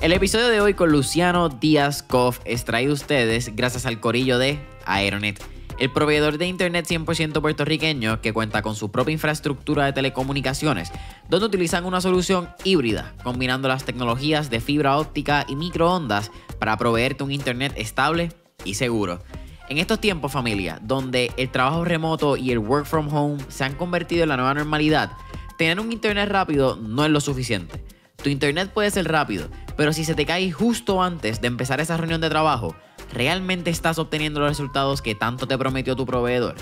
El episodio de hoy con Luciano Díaz coff es traído a ustedes gracias al corillo de Aeronet, el proveedor de internet 100% puertorriqueño que cuenta con su propia infraestructura de telecomunicaciones, donde utilizan una solución híbrida, combinando las tecnologías de fibra óptica y microondas para proveerte un internet estable y seguro. En estos tiempos, familia, donde el trabajo remoto y el work from home se han convertido en la nueva normalidad, tener un internet rápido no es lo suficiente. Tu internet puede ser rápido, pero si se te cae justo antes de empezar esa reunión de trabajo, realmente estás obteniendo los resultados que tanto te prometió tu proveedor.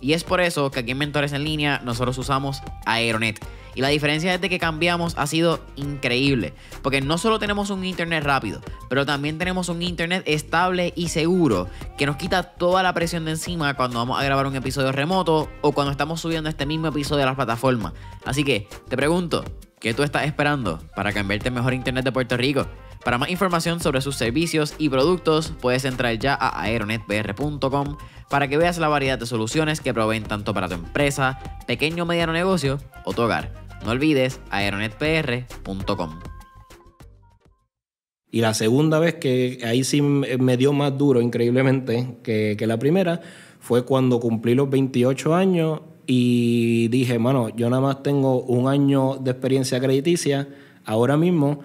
Y es por eso que aquí en Mentores en Línea nosotros usamos Aeronet. Y la diferencia desde que cambiamos ha sido increíble, porque no solo tenemos un internet rápido, pero también tenemos un internet estable y seguro que nos quita toda la presión de encima cuando vamos a grabar un episodio remoto o cuando estamos subiendo este mismo episodio a la plataforma. Así que, te pregunto, ¿Qué tú estás esperando para cambiarte mejor internet de Puerto Rico? Para más información sobre sus servicios y productos, puedes entrar ya a aeronetpr.com para que veas la variedad de soluciones que proveen tanto para tu empresa, pequeño o mediano negocio o tu hogar. No olvides aeronetpr.com Y la segunda vez que ahí sí me dio más duro, increíblemente, que, que la primera, fue cuando cumplí los 28 años y dije, bueno, yo nada más tengo un año de experiencia crediticia ahora mismo.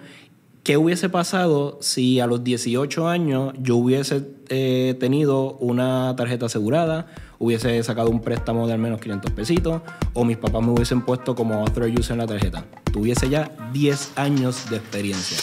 ¿Qué hubiese pasado si a los 18 años yo hubiese eh, tenido una tarjeta asegurada, hubiese sacado un préstamo de al menos 500 pesitos o mis papás me hubiesen puesto como otro user en la tarjeta? Tuviese ya 10 años de experiencia.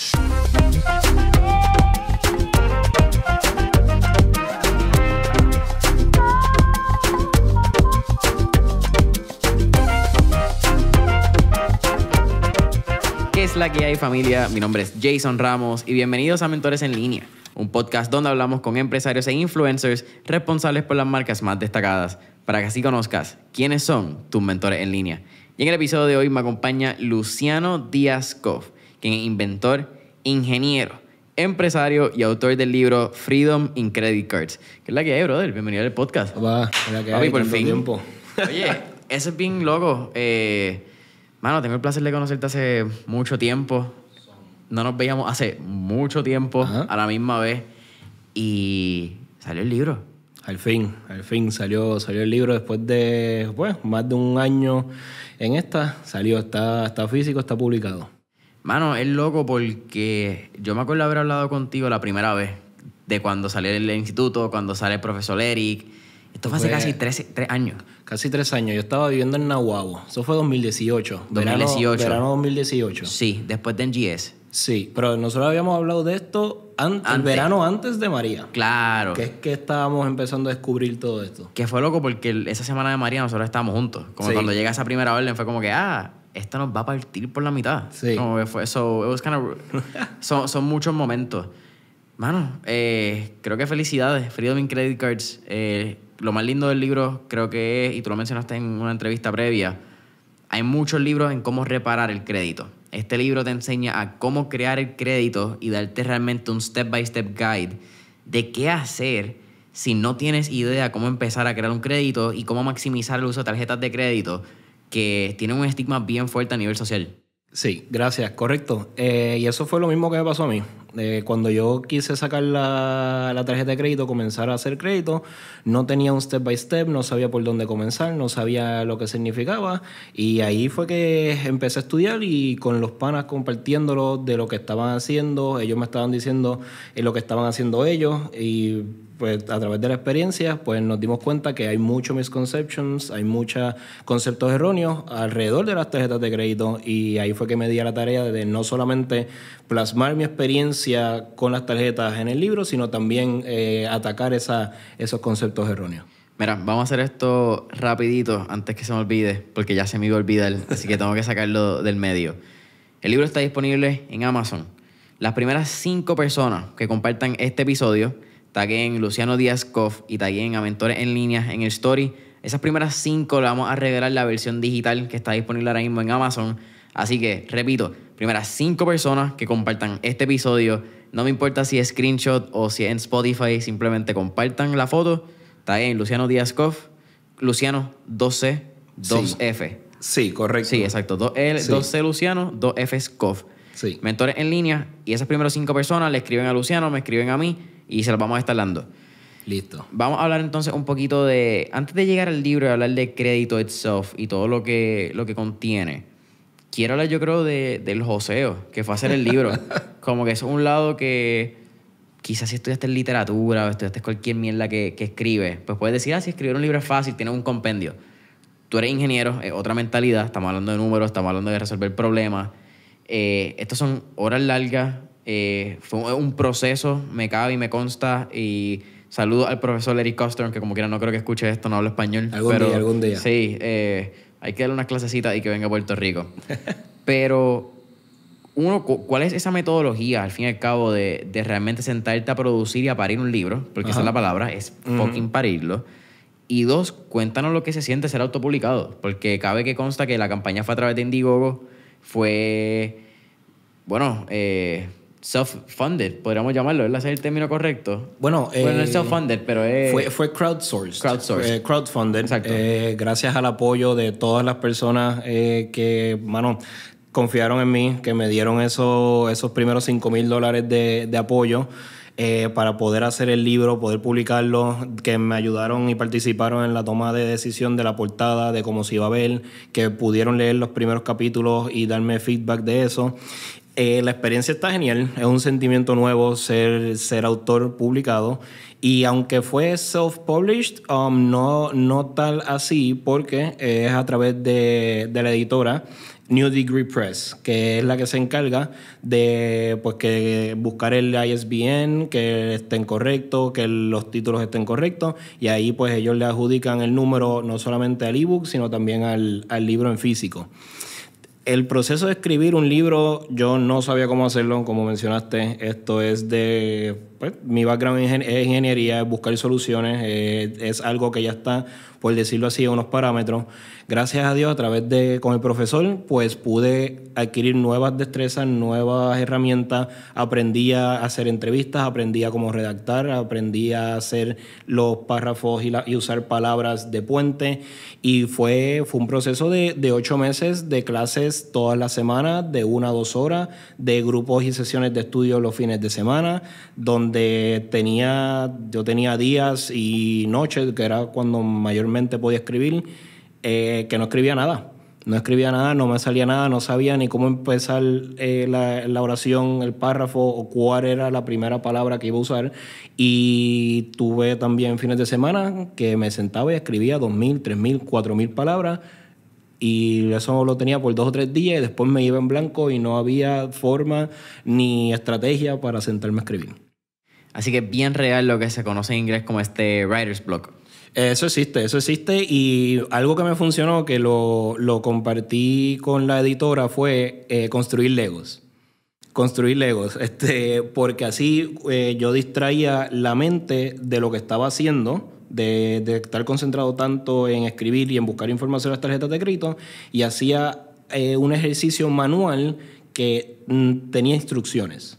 la que hay familia, mi nombre es Jason Ramos y bienvenidos a Mentores en Línea, un podcast donde hablamos con empresarios e influencers responsables por las marcas más destacadas, para que así conozcas quiénes son tus mentores en línea. Y en el episodio de hoy me acompaña Luciano Díaz Koff, quien es inventor, ingeniero, empresario y autor del libro Freedom in Credit Cards. ¿Qué es la que hay, brother? Bienvenido al podcast. Hola, hola hay, por fin. Oye, eso es bien loco. Eh, Mano, tengo el placer de conocerte hace mucho tiempo. No nos veíamos hace mucho tiempo a la misma vez. Y salió el libro. Al fin, al fin salió, salió el libro después de pues, más de un año en esta. Salió, está, está físico, está publicado. Mano, es loco porque yo me acuerdo haber hablado contigo la primera vez, de cuando salí del instituto, cuando sale el profesor Eric, esto fue hace casi tres, años. Casi tres años. Yo estaba viviendo en Nahuabo. Eso fue 2018. 2018. Verano, 2018. Sí, después de NGS. Sí, pero nosotros habíamos hablado de esto antes, el verano antes de María. Claro. Que es que estábamos empezando a descubrir todo esto. Que fue loco porque esa semana de María nosotros estábamos juntos. Como cuando llega esa primera orden fue como que, ah, esta nos va a partir por la mitad. Sí. Como que fue, eso. kind of, son, muchos momentos. Mano, eh, creo que felicidades. Freedom in Credit Cards. Eh, lo más lindo del libro creo que es, y tú lo mencionaste en una entrevista previa, hay muchos libros en cómo reparar el crédito. Este libro te enseña a cómo crear el crédito y darte realmente un step-by-step guide de qué hacer si no tienes idea cómo empezar a crear un crédito y cómo maximizar el uso de tarjetas de crédito que tienen un estigma bien fuerte a nivel social. Sí, gracias, correcto. Eh, y eso fue lo mismo que me pasó a mí. Eh, cuando yo quise sacar la, la, tarjeta de crédito, comenzar a hacer crédito, no tenía un step by step, no sabía por dónde comenzar, no sabía lo que significaba. Y ahí fue que empecé a estudiar y con los panas compartiéndolo de lo que estaban haciendo, ellos me estaban diciendo eh, lo que estaban haciendo ellos y pues a través de la experiencia, pues nos dimos cuenta que hay muchos misconceptions, hay muchos conceptos erróneos alrededor de las tarjetas de crédito y ahí fue que me di a la tarea de no solamente plasmar mi experiencia con las tarjetas en el libro, sino también eh, atacar esa, esos conceptos erróneos. Mira, vamos a hacer esto rapidito antes que se me olvide, porque ya se me iba a olvidar, así que tengo que sacarlo del medio. El libro está disponible en Amazon. Las primeras cinco personas que compartan este episodio taguen Luciano Díaz coff y taguen a Mentores en Línea en el story. Esas primeras cinco las vamos a regalar la versión digital que está disponible ahora mismo en Amazon. Así que, repito, primeras cinco personas que compartan este episodio, no me importa si es screenshot o si es en Spotify, simplemente compartan la foto, taguen Luciano Díaz coff Luciano 2C, 2F. Sí, correcto. Sí, exacto. 2L, c Luciano, 2F Koff. Sí. Mentores en línea y esas primeras cinco personas le escriben a Luciano, me escriben a mí y se los vamos a estar Listo. Vamos a hablar entonces un poquito de, antes de llegar al libro y hablar de crédito itself y todo lo que, lo que contiene, quiero hablar yo creo de, del joseo, que fue hacer el libro. Como que es un lado que quizás si estudiaste literatura o estudiaste cualquier mierda que, escribe. pues puedes decir, ah, si escribir un libro es fácil, tiene un compendio. Tú eres ingeniero, otra mentalidad, estamos hablando de números, estamos hablando de resolver problemas. Eh, estas son horas largas, eh, fue un proceso, me cabe y me consta. Y saludo al profesor Eric Costron, que como quiera no creo que escuche esto, no hablo español. Algún día, algún día. Sí, eh, hay que darle una clasecita y que venga a Puerto Rico. pero, uno, ¿cuál es esa metodología, al fin y al cabo, de, realmente sentarte a producir y a parir un libro? Porque esa es la palabra, es fucking parirlo. Y dos, cuéntanos lo que se siente ser autopublicado, porque cabe que consta que la campaña fue a través de Indiegogo, fue, bueno, eh, self-funded, podríamos llamarlo, es el término correcto. Bueno, no es eh, self-funded, pero Fue, fue crowdsourced. Eh, crowdfunded. Exacto. Eh, gracias al apoyo de todas las personas que, mano, confiaron en mí, que me dieron esos primeros 5 mil dólares de, apoyo. para poder hacer el libro, poder publicarlo, que me ayudaron y participaron en la toma de decisión de la portada, de cómo se iba a ver, que pudieron leer los primeros capítulos y darme feedback de eso. Eh, la experiencia está genial, es un sentimiento nuevo ser, ser autor publicado y aunque fue self-published, um, no, no tal así porque es a través de, de, la editora New Degree Press, que es la que se encarga de pues, que buscar el ISBN, que estén correctos, que los títulos estén correctos, y ahí pues ellos le adjudican el número no solamente al ebook, sino también al, al libro en físico el proceso de escribir un libro, yo no sabía cómo hacerlo, como mencionaste. Esto es de pues, mi background es ingeniería, es buscar soluciones, eh, es, algo que ya está, por decirlo así, unos parámetros. Gracias a Dios, a través de, con el profesor, pues pude adquirir nuevas destrezas, nuevas herramientas, aprendí a hacer entrevistas, aprendí a cómo redactar, aprendí a hacer los párrafos y, y usar palabras de puente. Y fue, fue un proceso de, de ocho meses de clases todas las semanas, de una a dos horas, de grupos y sesiones de estudio los fines de semana, donde donde tenía, yo tenía días y noches, que era cuando mayormente podía escribir, eh, que no escribía nada. No escribía nada, no me salía nada, no sabía ni cómo empezar eh, la, la, oración, el párrafo o cuál era la primera palabra que iba a usar. Y tuve también fines de semana que me sentaba y escribía 2.000, 3.000, 4.000 palabras. Y eso lo tenía por dos o tres días y después me iba en blanco y no había forma ni estrategia para sentarme a escribir. Así que bien real lo que se conoce en inglés como este writer's block. Eso existe, eso existe y algo que me funcionó, que lo, compartí con la editora, fue eh, construir Legos. Construir Legos, este, porque así eh, yo distraía la mente de lo que estaba haciendo, de, estar concentrado tanto en escribir y en buscar información en las tarjetas de crédito, y hacía eh, un ejercicio manual que mm, tenía instrucciones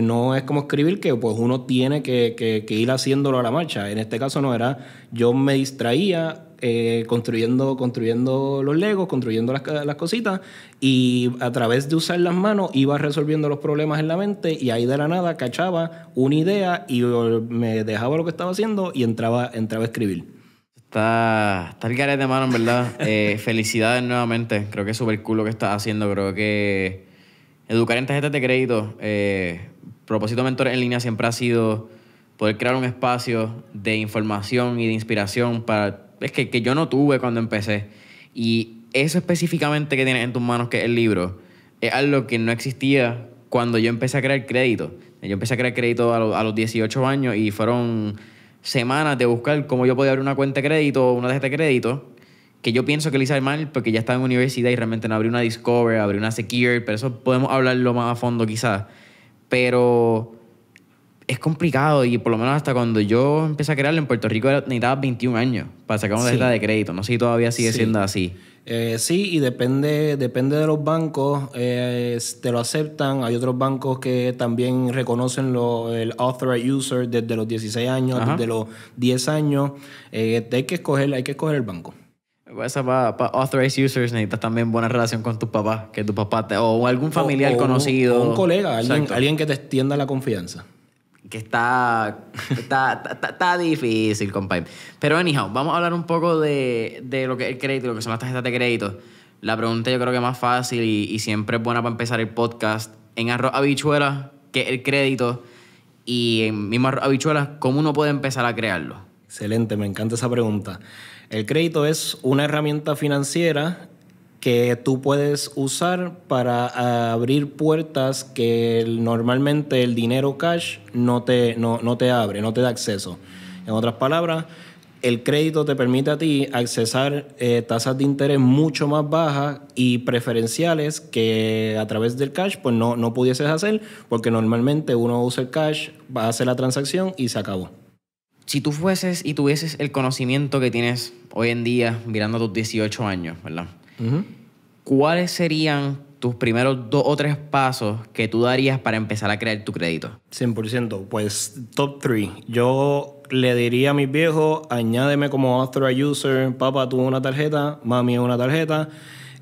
no es como escribir que pues uno tiene que, ir haciéndolo a la marcha. En este caso no era, yo me distraía eh, construyendo, construyendo los legos, construyendo las, cositas y a través de usar las manos iba resolviendo los problemas en la mente y ahí de la nada cachaba una idea y me dejaba lo que estaba haciendo y entraba, entraba a escribir. Está, está el garete, mano, en verdad. Eh, felicidades nuevamente. Creo que es súper cool lo que estás haciendo. Creo que educar en tarjetas de crédito... Eh, propósito mentor Mentores en Línea siempre ha sido poder crear un espacio de información y de inspiración para, es que, que yo no tuve cuando empecé. Y eso específicamente que tienes en tus manos, que es el libro, es algo que no existía cuando yo empecé a crear crédito. Yo empecé a crear crédito a, los 18 años y fueron semanas de buscar cómo yo podía abrir una cuenta de crédito o una de de crédito que yo pienso que le hice mal porque ya estaba en universidad y realmente no abrí una Discover, abrí una Secure, pero eso podemos hablarlo más a fondo quizás. Pero es complicado y por lo menos hasta cuando yo empecé a crearlo en Puerto Rico necesitaba 21 años para sacar una tarjeta de crédito. No sé si todavía sigue siendo así. Eh, sí, y depende, depende de los bancos, eh, te lo aceptan. Hay otros bancos que también reconocen lo, el authorized user desde los 16 años, desde los 10 años. Eh, hay, que escoger, hay que escoger el banco. Esa para, authorized users necesitas también buena relación con tu papá que tu papá te, o algún familiar o conocido. Un, colega, alguien, que te extienda la confianza. Que está, está, está, difícil, compadre. Pero anyhow, vamos a hablar un poco de, lo que es el crédito, lo que son las tarjetas de crédito. La pregunta yo creo que es más fácil y, siempre es buena para empezar el podcast. En arroz habichuela, que el crédito, y en mismo arroz ¿cómo uno puede empezar a crearlo? Excelente, me encanta esa pregunta. El crédito es una herramienta financiera que tú puedes usar para ah, abrir puertas que normalmente el dinero cash no te, no, te abre, no te da acceso. En otras palabras, el crédito te permite a ti accesar eh, tasas de interés mucho más bajas y preferenciales que a través del cash pues no, no pudieses hacer porque normalmente uno usa el cash, hacer la transacción y se acabó si tú fueses y tuvieses el conocimiento que tienes hoy en día, mirando tus 18 años, ¿verdad? ¿Cuáles serían tus primeros dos o tres pasos que tú darías para empezar a crear tu crédito? 100%, pues top 3. Yo le diría a mis viejos, añádeme como authorized user, papá, tuvo una tarjeta, mami una tarjeta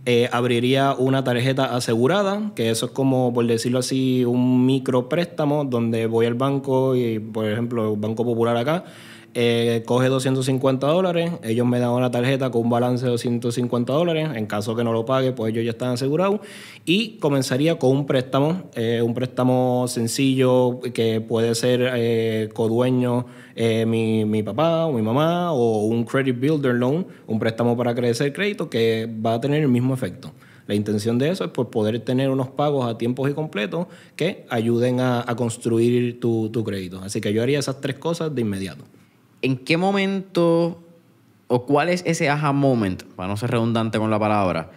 eh, abriría una tarjeta asegurada, que eso es como, por decirlo así, un micro préstamo donde voy al banco y, por ejemplo, el Banco Popular acá, eh, coge 250 dólares, ellos me dan una tarjeta con un balance de 250 dólares, en caso que no lo pague, pues ellos ya están asegurados, y comenzaría con un préstamo, eh, un préstamo sencillo que puede ser eh, codueño mi, papá o mi mamá, o un credit builder loan, un préstamo para crecer crédito que va a tener el mismo efecto. La intención de eso es poder tener unos pagos a tiempos y completos que ayuden a, construir tu crédito. Así que yo haría esas tres cosas de inmediato. ¿en qué momento o cuál es ese aha moment, para no ser redundante con la palabra,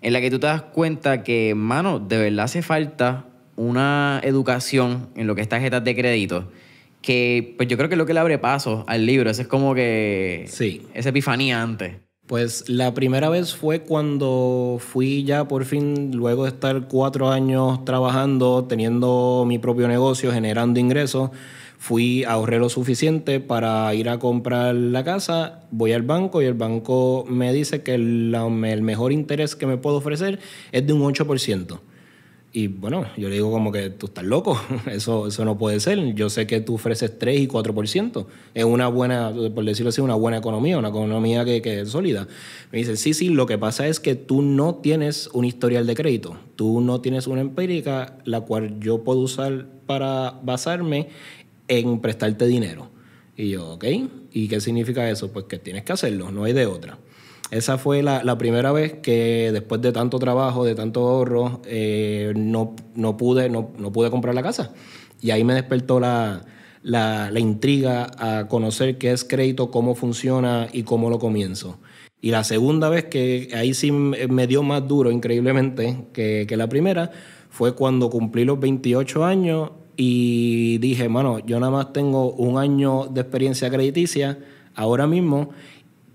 en la que tú te das cuenta que, mano, de verdad hace falta una educación en lo que es tarjetas de crédito? Que pues yo creo que es lo que le abre paso al libro, ese es como que... Sí. Esa epifanía antes. Pues la primera vez fue cuando fui ya por fin, luego de estar cuatro años trabajando, teniendo mi propio negocio, generando ingresos, fui, ahorré lo suficiente para ir a comprar la casa, voy al banco y el banco me dice que el, mejor interés que me puedo ofrecer es de un 8%. Y bueno, yo le digo como que tú estás loco, eso, eso no puede ser. Yo sé que tú ofreces 3 y 4%. Es una buena, por decirlo así, una buena economía, una economía que, que es sólida. Me dice, sí, sí, lo que pasa es que tú no tienes un historial de crédito. Tú no tienes una empírica la cual yo puedo usar para basarme en prestarte dinero. Y yo, ok, ¿y qué significa eso? Pues que tienes que hacerlo, no hay de otra. Esa fue la, primera vez que después de tanto trabajo, de tanto ahorro, eh, no, no, pude, no, no pude comprar la casa. Y ahí me despertó la, la, la, intriga a conocer qué es crédito, cómo funciona y cómo lo comienzo. Y la segunda vez que ahí sí me dio más duro, increíblemente, que, que la primera, fue cuando cumplí los 28 años y dije, bueno, yo nada más tengo un año de experiencia crediticia ahora mismo.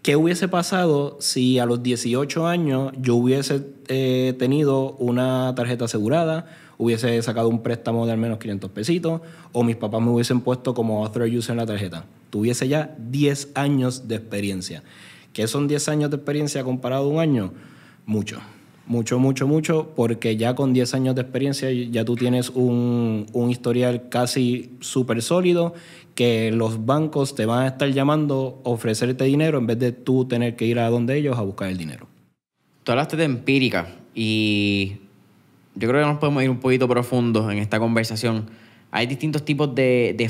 ¿Qué hubiese pasado si a los 18 años yo hubiese eh, tenido una tarjeta asegurada, hubiese sacado un préstamo de al menos 500 pesitos o mis papás me hubiesen puesto como author user en la tarjeta? Tuviese ya 10 años de experiencia. ¿Qué son 10 años de experiencia comparado a un año? Mucho mucho, mucho, mucho, porque ya con 10 años de experiencia ya tú tienes un, historial casi súper sólido que los bancos te van a estar llamando, ofrecerte dinero en vez de tú tener que ir a donde ellos a buscar el dinero. Tú hablaste de empírica y yo creo que nos podemos ir un poquito profundo en esta conversación. Hay distintos tipos de, de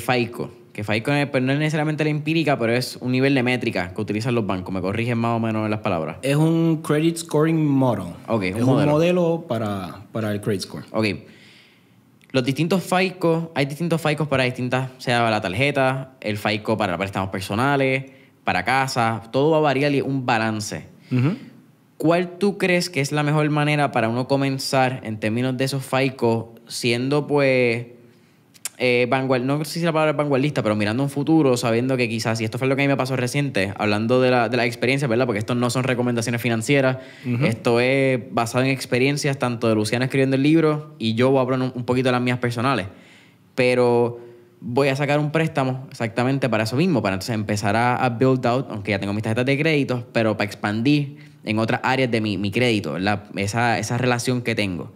que FICO pues, no es necesariamente la empírica, pero es un nivel de métrica que utilizan los bancos. Me corrigen más o menos las palabras. Es un credit scoring model. Ok, es un modelo, para, el credit score. Ok. Los distintos FICO, hay distintos FICO para distintas, sea la tarjeta, el FICO para préstamos personales, para casa, todo va a variar y un balance. ¿Cuál tú crees que es la mejor manera para uno comenzar en términos de esos FICO, siendo pues eh, no sé si la palabra es vanguardista, pero mirando un futuro, sabiendo que quizás, y esto fue lo que a mí me pasó reciente, hablando de la, de la experiencia, ¿verdad? Porque esto no son recomendaciones financieras, esto es basado en experiencias tanto de Luciana escribiendo el libro y yo voy a hablar un poquito de las mías personales. Pero voy a sacar un préstamo exactamente para eso mismo, para entonces empezar a, build out, aunque ya tengo mis tarjetas de crédito, pero para expandir en otras áreas de mi, mi crédito, Esa, esa relación que tengo.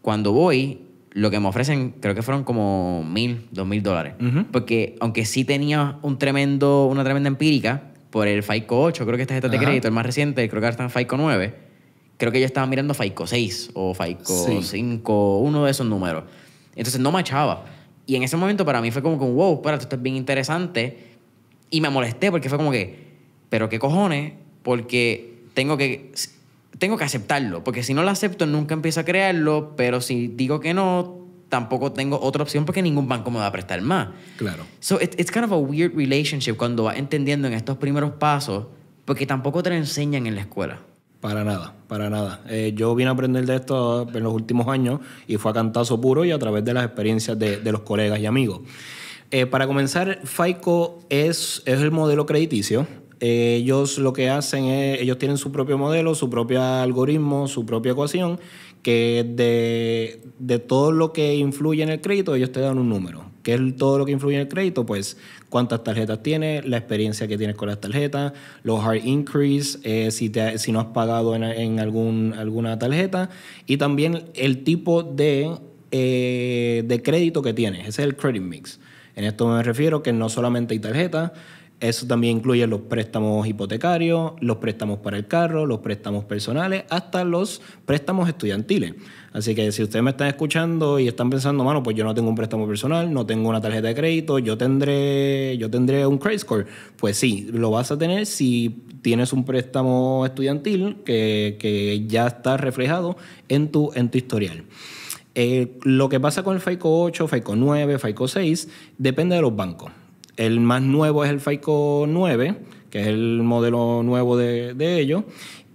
Cuando voy lo que me ofrecen creo que fueron como mil, dos mil dólares. Porque aunque sí tenía un tremendo, una tremenda empírica por el FICO 8, creo que esta es de crédito, el más reciente, creo que ahora está en FICO 9, creo que yo estaba mirando FICO 6 o FICO 5, uno de esos números. Entonces no machaba. Y en ese momento para mí fue como que, wow, para esto es bien interesante. Y me molesté porque fue como que, pero qué cojones, porque tengo que tengo que aceptarlo, porque si no lo acepto nunca empiezo a crearlo, pero si digo que no, tampoco tengo otra opción porque ningún banco me va a prestar más. Claro. So it's kind of a weird relationship cuando vas entendiendo en estos primeros pasos, porque tampoco te lo enseñan en la escuela. Para nada, para nada. Eh, yo vine a aprender de esto en los últimos años y fue a cantazo puro y a través de las experiencias de, los colegas y amigos. Eh, para comenzar, FICO es, es el modelo crediticio ellos lo que hacen es, ellos tienen su propio modelo, su propio algoritmo, su propia ecuación, que de, todo lo que influye en el crédito, ellos te dan un número. ¿Qué es todo lo que influye en el crédito? Pues cuántas tarjetas tienes, la experiencia que tienes con las tarjetas, los hard increase, eh, si, si no has pagado en, en alguna tarjeta, y también el tipo de, eh, de crédito que tienes. Ese es el credit mix. En esto me refiero que no solamente hay tarjetas, eso también incluye los préstamos hipotecarios, los préstamos para el carro, los préstamos personales, hasta los préstamos estudiantiles. Así que si ustedes me están escuchando y están pensando, mano, pues yo no tengo un préstamo personal, no tengo una tarjeta de crédito, yo tendré, yo tendré un credit score. Pues sí, lo vas a tener si tienes un préstamo estudiantil que, ya está reflejado en tu, en historial. Eh, lo que pasa con el FICO 8, FICO 9, FICO 6, depende de los bancos. El más nuevo es el Fico 9, que es el modelo nuevo de, de ellos,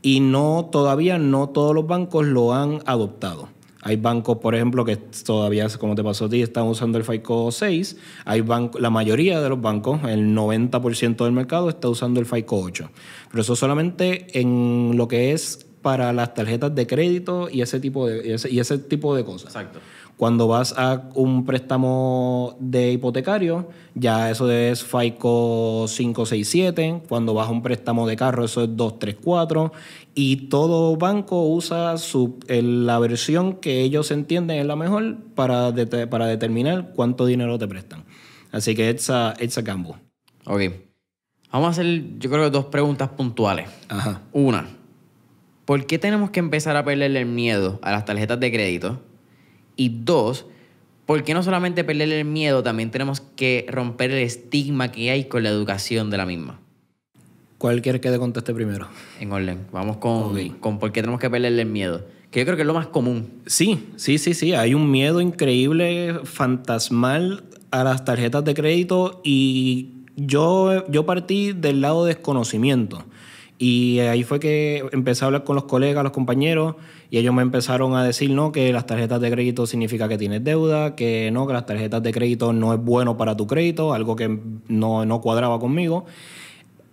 y no, todavía no todos los bancos lo han adoptado. Hay bancos, por ejemplo, que todavía, como te pasó a ti, están usando el FICO 6. Hay banco, la mayoría de los bancos, el 90% del mercado, está usando el FICO 8. Pero eso solamente en lo que es para las tarjetas de crédito y ese tipo de, y ese tipo de cosas. Exacto. Cuando vas a un préstamo de hipotecario, ya eso es FICO 567. Cuando vas a un préstamo de carro, eso es 234. Y todo banco usa la versión que ellos entienden es la mejor para, para determinar cuánto dinero te prestan. Así que esa esa Ok. Vamos a hacer, yo creo dos preguntas puntuales. Ajá. Una, ¿por qué tenemos que empezar a perderle el miedo a las tarjetas de crédito? Y dos, porque no solamente perder el miedo, también tenemos que romper el estigma que hay con la educación de la misma. Cualquier que te conteste primero? En orden. Vamos con, con por qué tenemos que perderle el miedo. Que yo creo que es lo más común. Sí, sí, sí, sí. Hay un miedo increíble, fantasmal a las tarjetas de crédito y yo, yo partí del lado desconocimiento. Y ahí fue que empecé a hablar con los colegas, los compañeros y ellos me empezaron a decir, no, que las tarjetas de crédito significa que tienes deuda, que no, que las tarjetas de crédito no es bueno para tu crédito, algo que no, no cuadraba conmigo.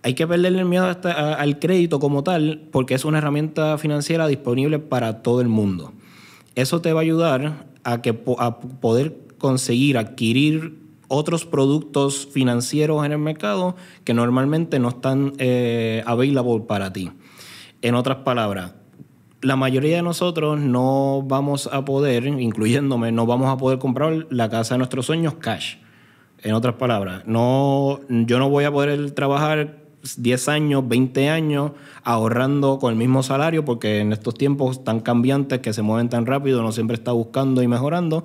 Hay que perderle el miedo al crédito como tal, porque es una herramienta financiera disponible para todo el mundo. Eso te va a ayudar a, que, a poder conseguir adquirir otros productos financieros en el mercado que normalmente no están eh, available para ti. En otras palabras, la mayoría de nosotros no vamos a poder, incluyéndome, no vamos a poder comprar la casa de nuestros sueños cash. En otras palabras, no, yo no voy a poder trabajar 10 años, 20 años ahorrando con el mismo salario, porque en estos tiempos tan cambiantes que se mueven tan rápido, no siempre está buscando y mejorando.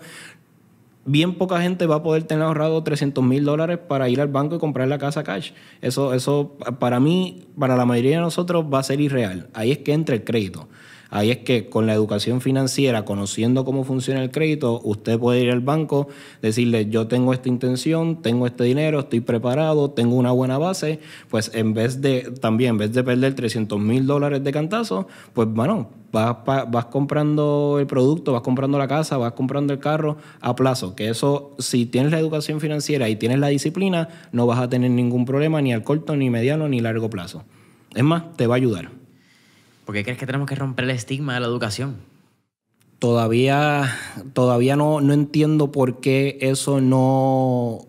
Bien poca gente va a poder tener ahorrado 300 mil dólares para ir al banco y comprar la casa cash. Eso, eso para mí, para la mayoría de nosotros, va a ser irreal. Ahí es que entra el crédito. Ahí es que con la educación financiera, conociendo cómo funciona el crédito, usted puede ir al banco, decirle, yo tengo esta intención, tengo este dinero, estoy preparado, tengo una buena base, pues en vez de, también, en vez de perder 300 mil dólares de cantazo, pues bueno, vas, vas comprando el producto, vas comprando la casa, vas comprando el carro a plazo, que eso, si tienes la educación financiera y tienes la disciplina, no vas a tener ningún problema ni al corto, ni mediano, ni largo plazo. Es más, te va a ayudar. ¿Por qué crees que tenemos que romper el estigma de la educación? Todavía, todavía no, no entiendo por qué eso no,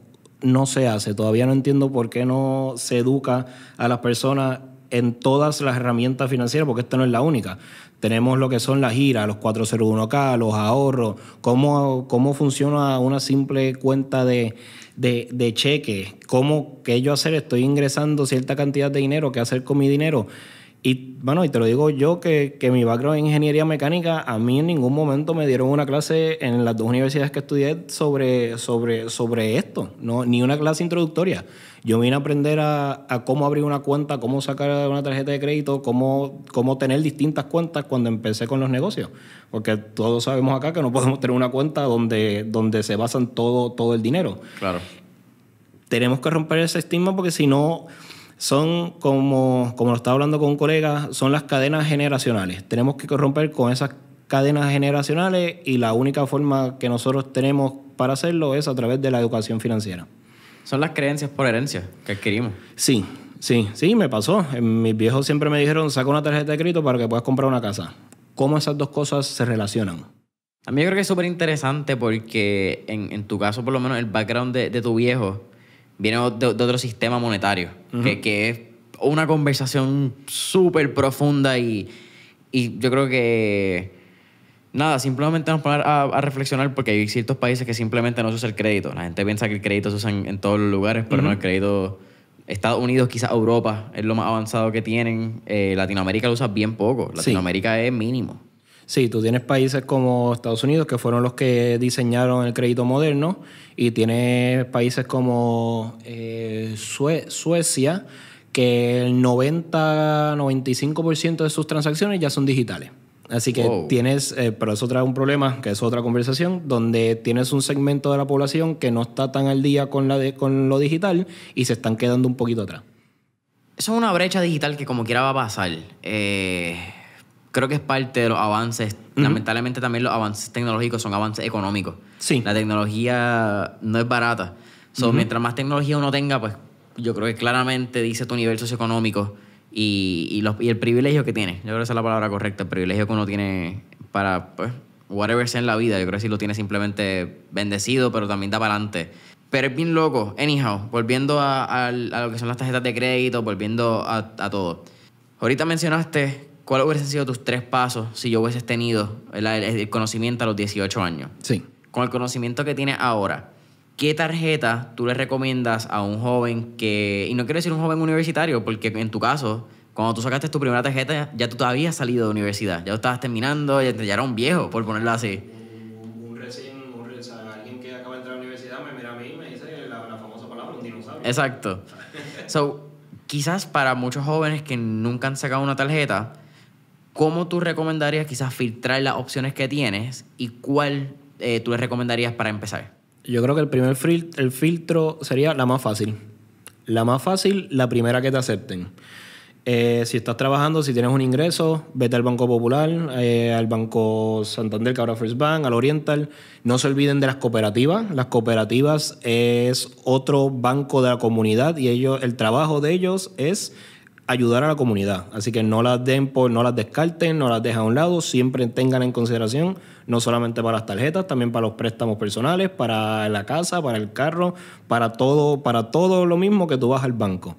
no se hace. Todavía no entiendo por qué no se educa a las personas en todas las herramientas financieras, porque esta no es la única. Tenemos lo que son las giras, los 401k, los ahorros, cómo, cómo funciona una simple cuenta de, cheque, cómo, qué yo hacer, estoy ingresando cierta cantidad de dinero, qué hacer con mi dinero. Y bueno, y te lo digo yo que, que, mi background en ingeniería mecánica, a mí en ningún momento me dieron una clase en las dos universidades que estudié sobre, sobre, sobre esto, no, ni una clase introductoria. Yo vine a aprender a, cómo abrir una cuenta, cómo sacar una tarjeta de crédito, cómo, cómo tener distintas cuentas cuando empecé con los negocios. Porque todos sabemos acá que no podemos tener una cuenta donde, donde se basa todo, todo el dinero. Claro. Tenemos que romper ese estigma porque si no son, como, como lo estaba hablando con un colega, son las cadenas generacionales. Tenemos que romper con esas cadenas generacionales y la única forma que nosotros tenemos para hacerlo es a través de la educación financiera. Son las creencias por herencia que adquirimos. Sí, sí, sí, me pasó. Mis viejos siempre me dijeron, saca una tarjeta de crédito para que puedas comprar una casa. ¿Cómo esas dos cosas se relacionan? A mí creo que es súper interesante porque en, tu caso, por lo menos, el background de, de tu viejo, viene de, otro sistema monetario, que, es una conversación súper profunda y, yo creo que... Nada, simplemente nos ponemos a, reflexionar porque hay ciertos países que simplemente no se usa el crédito. La gente piensa que el crédito se usa en, todos los lugares, pero no el crédito... Estados Unidos, quizás Europa, es lo más avanzado que tienen. Eh, Latinoamérica lo usa bien poco. Latinoamérica es mínimo. Sí, tú tienes países como Estados Unidos, que fueron los que diseñaron el crédito moderno, y tienes países como eh, Suecia, que el 90-95% de sus transacciones ya son digitales. Así que tienes, eh, pero eso trae un problema, que es otra conversación, donde tienes un segmento de la población que no está tan al día con, la con lo digital y se están quedando un poquito atrás. Eso es una brecha digital que como quiera va a pasar. Eh, creo que es parte de los avances. Lamentablemente también los avances tecnológicos son avances económicos. Sí. La tecnología no es barata. So, Mientras más tecnología uno tenga, pues yo creo que claramente dice tu nivel socioeconómico y, el privilegio que tiene. Yo creo que esa es la palabra correcta, el privilegio que uno tiene para, pues, whatever sea en la vida. Yo creo que si lo tiene simplemente bendecido, pero también da para adelante. Pero es bien loco. Anyhow, volviendo a, lo que son las tarjetas de crédito, volviendo a, a todo. Ahorita mencionaste ¿cuáles hubiesen sido tus tres pasos si yo hubieses tenido el, conocimiento a los 18 años? Sí. Con el conocimiento que tienes ahora, ¿qué tarjeta tú le recomiendas a un joven que, y no quiero decir un joven universitario, porque en tu caso, cuando tú sacaste tu primera tarjeta, ya tú todavía has salido de universidad, ya estabas terminando, ya, ya era un viejo, por ponerlo así. Un recién, alguien que acaba de entrar a la universidad me mira a mí y me dice la, famosa palabra, un dinosaurio. Exacto. so, quizás para muchos jóvenes que nunca han sacado una tarjeta, ¿cómo tú recomendarías quizás filtrar las opciones que tienes y cuál eh, tú le recomendarías para empezar? Yo creo que el primer el filtro sería la más fácil. La más fácil, la primera que te acepten. Eh, si estás trabajando, si tienes un ingreso, vete al Banco Popular, eh, al Banco Santander, que ahora First Bank, al Oriental. No se olviden de las cooperativas. Las cooperativas es otro banco de la comunidad y ellos, el trabajo de ellos es ayudar a la comunidad. Así que no las den por, no las descarten, no las dejen a un lado, siempre tengan en consideración, no solamente para las tarjetas, también para los préstamos personales, para la casa, para el carro, para todo, para todo lo mismo que tú vas al banco.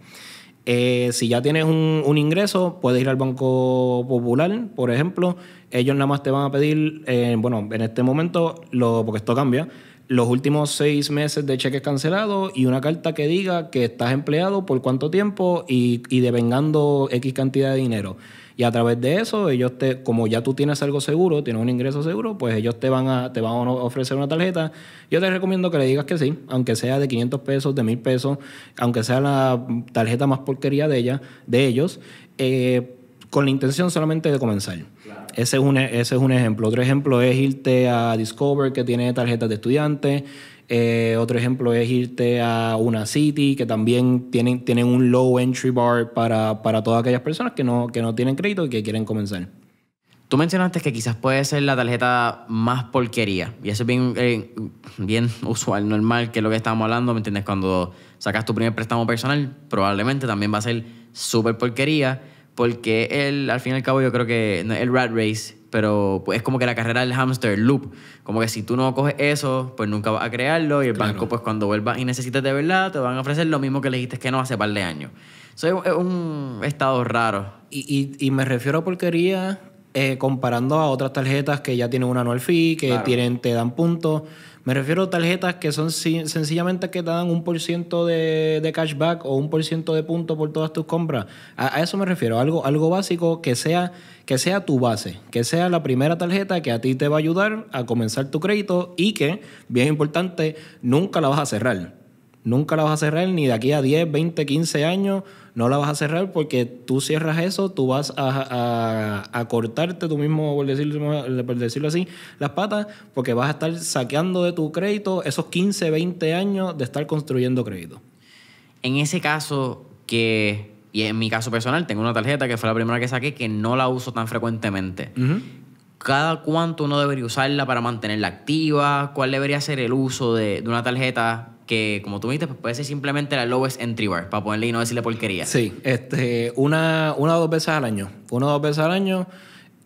Eh, si ya tienes un, ingreso, puedes ir al Banco Popular, por ejemplo. Ellos nada más te van a pedir, eh, bueno, en este momento, lo, porque esto cambia, los últimos seis meses de cheques cancelados y una carta que diga que estás empleado por cuánto tiempo y, y devengando X cantidad de dinero. Y a través de eso, ellos te, como ya tú tienes algo seguro, tienes un ingreso seguro, pues ellos te van a, te van a ofrecer una tarjeta. Yo te recomiendo que le digas que sí, aunque sea de 500 pesos, de 1000 pesos, aunque sea la tarjeta más porquería de ella, de ellos, eh, con la intención solamente de comenzar ese es, un, e, ese es un ejemplo. Otro ejemplo es irte a Discover, que tiene tarjetas de estudiante. Eh, otro ejemplo es irte a una City, que también tienen, tienen un low entry bar para, para todas aquellas personas que no, que no tienen crédito y que quieren comenzar. Tú mencionaste que quizás puede ser la tarjeta más porquería. Y eso es bien, eh, bien usual, normal, que es lo que estamos hablando, ¿me entiendes? Cuando sacas tu primer préstamo personal, probablemente también va a ser súper porquería porque él, al fin y al cabo, yo creo que el rat race, pero pues, es como que la carrera del hamster, loop. Como que si tú no coges eso, pues nunca vas a crearlo y el banco, pues cuando vuelvas y necesites de verdad, te van a ofrecer lo mismo que le dijiste que no hace par de años. Soy es un estado raro. Y, me refiero a porquería eh, comparando a otras tarjetas que ya tienen un anual fee, que tienen, te dan puntos. Me refiero a tarjetas que son sencillamente que te dan un por ciento de, cashback o un por ciento de punto por todas tus compras. A, eso me refiero, algo, algo básico que sea, que sea tu base, que sea la primera tarjeta que a ti te va a ayudar a comenzar tu crédito y que, bien importante, nunca la vas a cerrar. Nunca la vas a cerrar, ni de aquí a 10, 20, 15 años no la vas a cerrar porque tú cierras eso, tú vas a, cortarte tú mismo, por decirlo, decirlo, así, las patas, porque vas a estar saqueando de tu crédito esos 15, 20 años de estar construyendo crédito. En ese caso que, y en mi caso personal, tengo una tarjeta que fue la primera que saqué que no la uso tan frecuentemente. cada cuánto uno debería usarla para mantenerla activa, cuál debería ser el uso de, de una tarjeta que, como tú me pues puede ser simplemente la lowest entry bar, para ponerle y no decirle porquería. Sí, este, una, una o dos veces al año. Una o dos veces al año,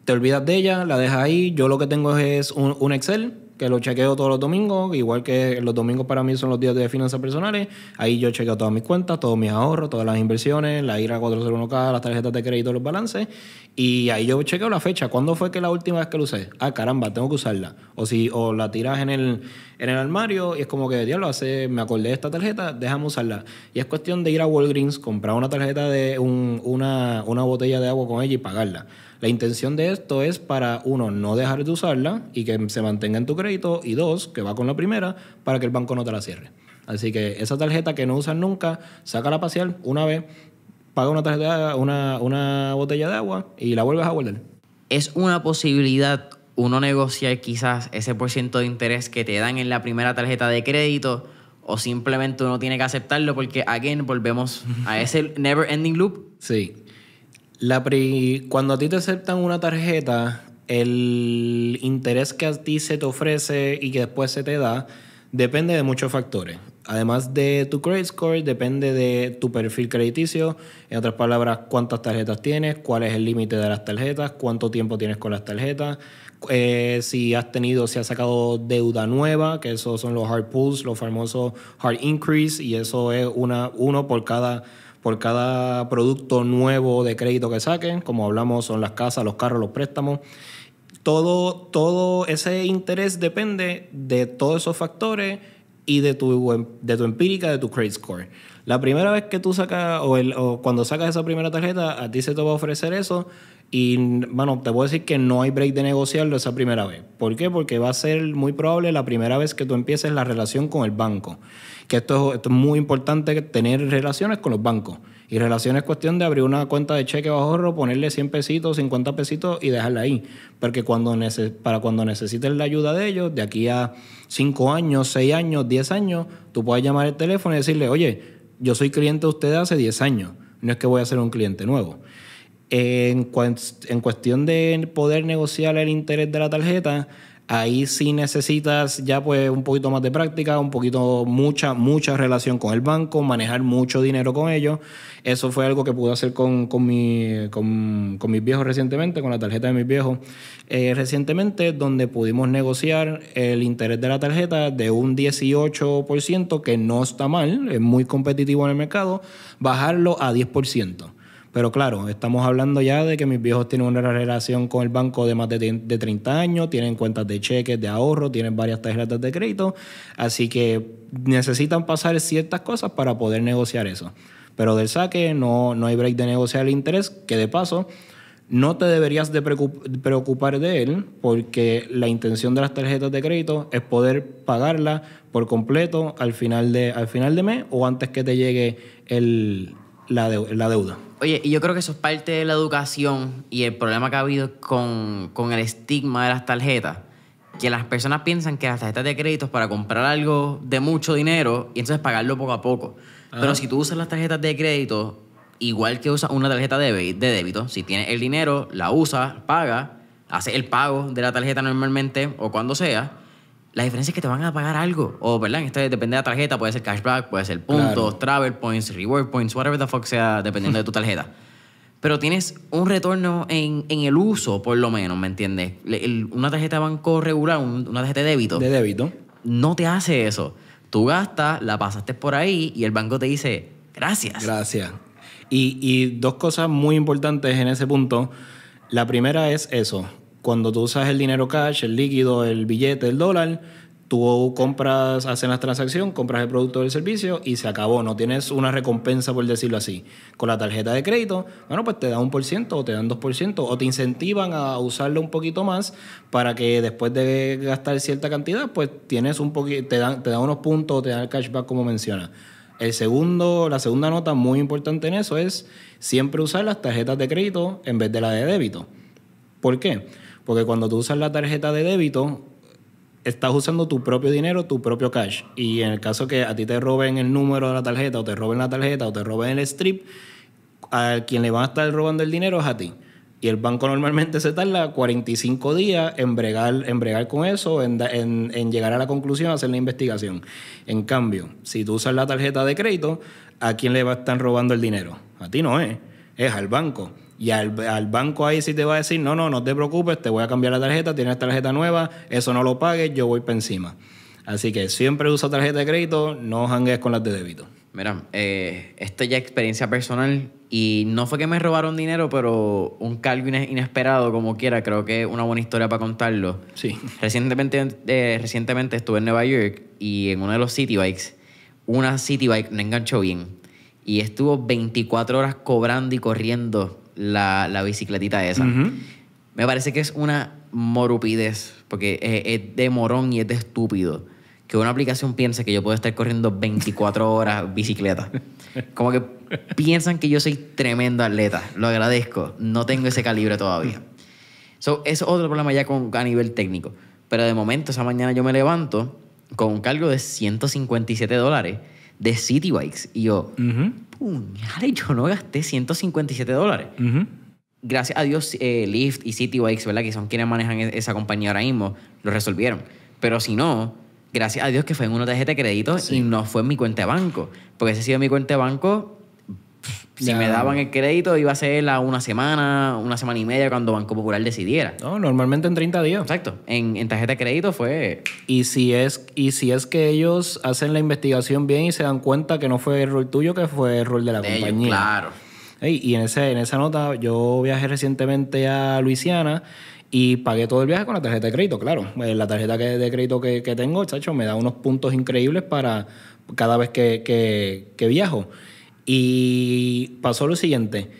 te olvidas de ella, la dejas ahí. Yo lo que tengo es un, un Excel que lo chequeo todos los domingos, igual que los domingos para mí son los días de finanzas personales, ahí yo chequeo todas mis cuentas, todos mis ahorros, todas las inversiones, la IRA 401k, las tarjetas de crédito, los balances, y ahí yo chequeo la fecha, ¿cuándo fue que la última vez que lo usé? Ah, caramba, tengo que usarla. O si o la tiras en el, en el armario y es como que, diablo, hace, me acordé de esta tarjeta, déjame usarla. Y es cuestión de ir a Walgreens, comprar una tarjeta de una, una botella de agua con ella y pagarla. La intención de esto es para, uno, no dejar de usarla y que se mantenga en tu crédito, y dos, que va con la primera, para que el banco no te la cierre. Así que esa tarjeta que no usas nunca, sácala la pasear una vez, paga una, tarjeta, una, una botella de agua y la vuelves a guardar. Es una posibilidad uno negociar quizás ese por ciento de interés que te dan en la primera tarjeta de crédito o simplemente uno tiene que aceptarlo porque, again, volvemos a ese never ending loop. Sí. La pri... Cuando a ti te aceptan una tarjeta, el interés que a ti se te ofrece y que después se te da depende de muchos factores. Además de tu credit score, depende de tu perfil crediticio. En otras palabras, cuántas tarjetas tienes, cuál es el límite de las tarjetas, cuánto tiempo tienes con las tarjetas, eh, si has tenido, si has sacado deuda nueva, que esos son los hard pulls, los famosos hard increase, y eso es una, uno por cada por cada producto nuevo de crédito que saquen, como hablamos son las casas, los carros, los préstamos. Todo, todo ese interés depende de todos esos factores y de tu, de tu empírica, de tu credit score. La primera vez que tú sacas o, o cuando sacas esa primera tarjeta, a ti se te va a ofrecer eso y, bueno, te puedo decir que no hay break de negociarlo esa primera vez. ¿Por qué? Porque va a ser muy probable la primera vez que tú empieces la relación con el banco. Que esto, es muy importante, tener relaciones con los bancos. Y relaciones es cuestión de abrir una cuenta de cheque bajo ahorro, ponerle 100 pesitos, 50 pesitos y dejarla ahí. Porque cuando para cuando necesites la ayuda de ellos, de aquí a 5 años, 6 años, 10 años, tú puedes llamar el teléfono y decirle, oye, yo soy cliente de ustedes hace 10 años, no es que voy a ser un cliente nuevo. En, cuestión de poder negociar el interés de la tarjeta, ahí sí necesitas ya pues un poquito más de práctica, un poquito mucha, mucha relación con el banco, manejar mucho dinero con ellos. Eso fue algo que pude hacer con, con, mis viejos recientemente, con la tarjeta de mis viejos. Eh, recientemente, donde pudimos negociar el interés de la tarjeta de un 18%, que no está mal, es muy competitivo en el mercado, bajarlo a 10%. Pero claro, estamos hablando ya de que mis viejos tienen una relación con el banco de más de, 30 años, tienen cuentas de cheques, de ahorro, tienen varias tarjetas de crédito, así que necesitan pasar ciertas cosas para poder negociar eso. Pero del saque no, hay break de negociar el interés, que de paso no te deberías de preocupar de él porque la intención de las tarjetas de crédito es poder pagarla por completo al final de, al final de mes o antes que te llegue el, la, deuda. Oye, y yo creo que eso es parte de la educación y el problema que ha habido con, el estigma de las tarjetas que las personas piensan que las tarjetas de crédito es para comprar algo de mucho dinero y entonces pagarlo poco a poco. Pero si tú usas las tarjetas de crédito, igual que usas una tarjeta de, débito, si tienes el dinero, la usas, paga, haces el pago de la tarjeta normalmente o cuando sea, la diferencia es que te van a pagar algo. O, ¿verdad? Esto depende de la tarjeta, puede ser cashback, puede ser puntos, travel points, reward points, whatever the fuck sea, dependiendo de tu tarjeta. Pero tienes un retorno en, en el uso, por lo menos, ¿me entiendes? una tarjeta de banco regular, una tarjeta de débito. De débito. No te hace eso. Tú gastas, la pasaste por ahí y el banco te dice, gracias. Gracias. Y, y dos cosas muy importantes en ese punto. La primera es eso cuando tú usas el dinero cash, el líquido, el billete, el dólar, tú compras, haces la transacción, compras el producto o el servicio y se acabó. No tienes una recompensa, por decirlo así. Con la tarjeta de crédito, bueno, pues te da un por ciento o te dan dos por ciento o te incentivan a usarlo un poquito más para que después de gastar cierta cantidad, pues tienes un poquito, te dan, unos puntos o te dan el cashback como menciona. El segundo, la segunda nota muy importante en eso es siempre usar las tarjetas de crédito en vez de la de débito. ¿Por qué? Porque cuando tú usas la tarjeta de débito, estás usando tu propio dinero, tu propio cash. Y en el caso que a ti te roben el número de la tarjeta, o te roben la tarjeta, o te roben el strip, a quien le van a estar robando el dinero es a ti. Y el banco normalmente se tarda 45 días en bregar, en bregar con eso, en, llegar a la conclusión, hacer la investigación. En cambio, si tú usas la tarjeta de crédito, ¿a quién le va a estar robando el dinero? A ti no es, es al banco. Y al, al, banco ahí sí te va a decir, no, no, no te preocupes, te voy a cambiar la tarjeta, tienes tarjeta nueva, eso no lo pagues, yo voy para encima. Así que siempre usa tarjeta de crédito, no jangues con las de débito. Mira, eh, esto ya es experiencia personal y no fue que me robaron dinero, pero un cargo inesperado como quiera, creo que es una buena historia para contarlo. Sí. Recientemente, eh, recientemente estuve en Nueva York y en uno de los city bikes, una city bike Me enganchó bien y estuvo 24 horas cobrando y corriendo la, la bicicletita esa. Me parece que es una morupidez, porque es, de morón y es de estúpido, que una aplicación piense que yo puedo estar corriendo 24 horas bicicleta. Como que piensan que yo soy tremendo atleta, lo agradezco, no tengo ese calibre todavía. eso es otro problema ya con, a nivel técnico. Pero de momento, esa mañana yo me levanto con un cargo de 157 dólares de City Bikes. Y yo, yo no gasté 157 dólares. Gracias a Dios, eh, Lyft y City ¿verdad? Que son quienes manejan e-, esa compañía ahora mismo, lo resolvieron. Pero si no, gracias a Dios que fue en una tarjeta de crédito y no fue en mi cuenta de banco. Porque ese ha sido mi cuenta de banco si me daban el crédito, iba a ser una semana, una semana y media cuando Banco Popular decidiera. No, normalmente en 30 días. Exacto. En, tarjeta de crédito fue. Y si, es, y si es que ellos hacen la investigación bien y se dan cuenta que no fue rol tuyo, que fue rol de la compañía. claro. y en, ese, en esa nota, yo viajé recientemente a Luisiana y pagué todo el viaje con la tarjeta de crédito, claro. Eh, la tarjeta de crédito que, tengo, chacho, me da unos puntos increíbles para cada vez que viajo. Y pasó lo siguiente.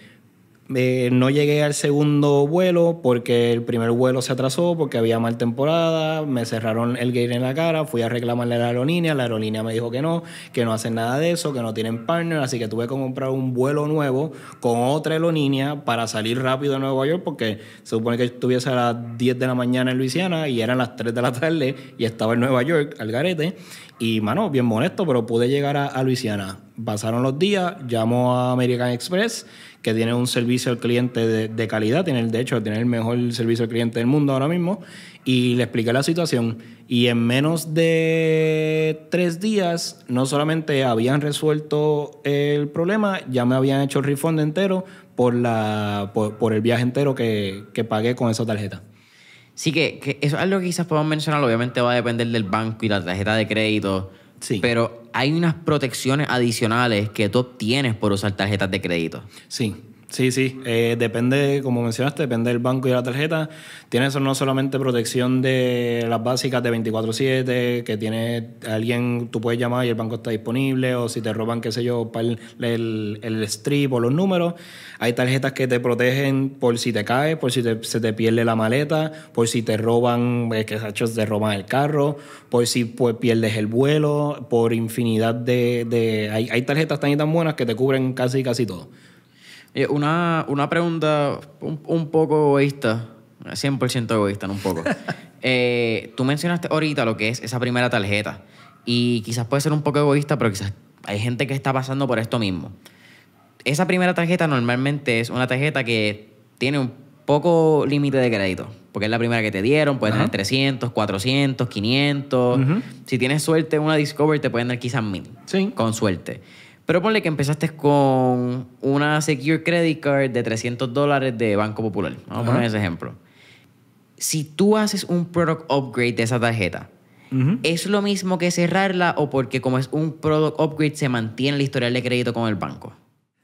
Eh, no llegué al segundo vuelo porque el primer vuelo se atrasó porque había mal temporada, me cerraron el gate en la cara, fui a reclamarle a la aerolínea, la aerolínea me dijo que no, que no hacen nada de eso, que no tienen partner, así que tuve que comprar un vuelo nuevo con otra aerolínea para salir rápido a Nueva York porque se supone que estuviese a las 10 de la mañana en Luisiana y eran las 3 de la tarde y estaba en Nueva York al garete y mano, bien molesto, pero pude llegar a, Luisiana. Pasaron los días, llamó a American Express que tiene un servicio al cliente de, calidad, tiene, de hecho, tiene el mejor servicio al cliente del mundo ahora mismo, y le expliqué la situación. Y en menos de tres días, no solamente habían resuelto el problema, ya me habían hecho el refund entero por, la, por, el viaje entero que, que pagué con esa tarjeta. Sí, que, que, eso es algo que quizás podemos mencionar. Obviamente va a depender del banco y la tarjeta de crédito. Sí. Pero hay unas protecciones adicionales que tú obtienes por usar tarjetas de crédito. Sí. Sí, sí. Eh, depende, como mencionaste, depende del banco y de la tarjeta. Tiene no solamente protección de las básicas de 24-7, que tiene alguien, tú puedes llamar y el banco está disponible, o si te roban, qué sé yo, para el, strip o los números. Hay tarjetas que te protegen por si te caes, por si se te pierde la maleta, por si te roban, que que de roban el carro, por si pues, pierdes el vuelo, por infinidad de... de hay, hay tarjetas tan y tan buenas que te cubren casi, casi todo. Eh, una, una pregunta un, poco egoísta, 100% egoísta, no un poco. Eh, tú mencionaste ahorita lo que es esa primera tarjeta y quizás puede ser un poco egoísta, pero quizás hay gente que está pasando por esto mismo. Esa primera tarjeta normalmente es una tarjeta que tiene un poco límite de crédito, porque es la primera que te dieron, puedes tener 300, 400, 500. Si tienes suerte, una Discover te pueden dar quizás 1000. Con suerte. Pero ponle que empezaste con una Secure Credit Card de 300 dólares de Banco Popular. Vamos a poner ese ejemplo. Si tú haces un product upgrade de esa tarjeta, ¿es lo mismo que cerrarla o porque como es un product upgrade se mantiene el historial de crédito con el banco?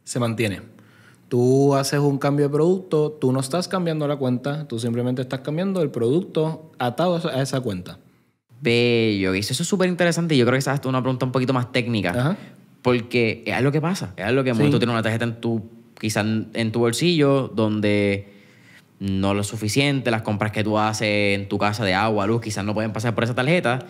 Se mantiene. Tú haces un cambio de producto, tú no estás cambiando la cuenta, tú simplemente estás cambiando el producto atado a esa cuenta. Bello, eso es súper interesante. Yo creo que esa es una pregunta un poquito más técnica. Ajá. Porque es lo que pasa, es lo que sí. Tú tienes una tarjeta en tu, quizás en tu bolsillo donde no lo suficiente, las compras que tú haces en tu casa de agua, luz, quizás no pueden pasar por esa tarjeta,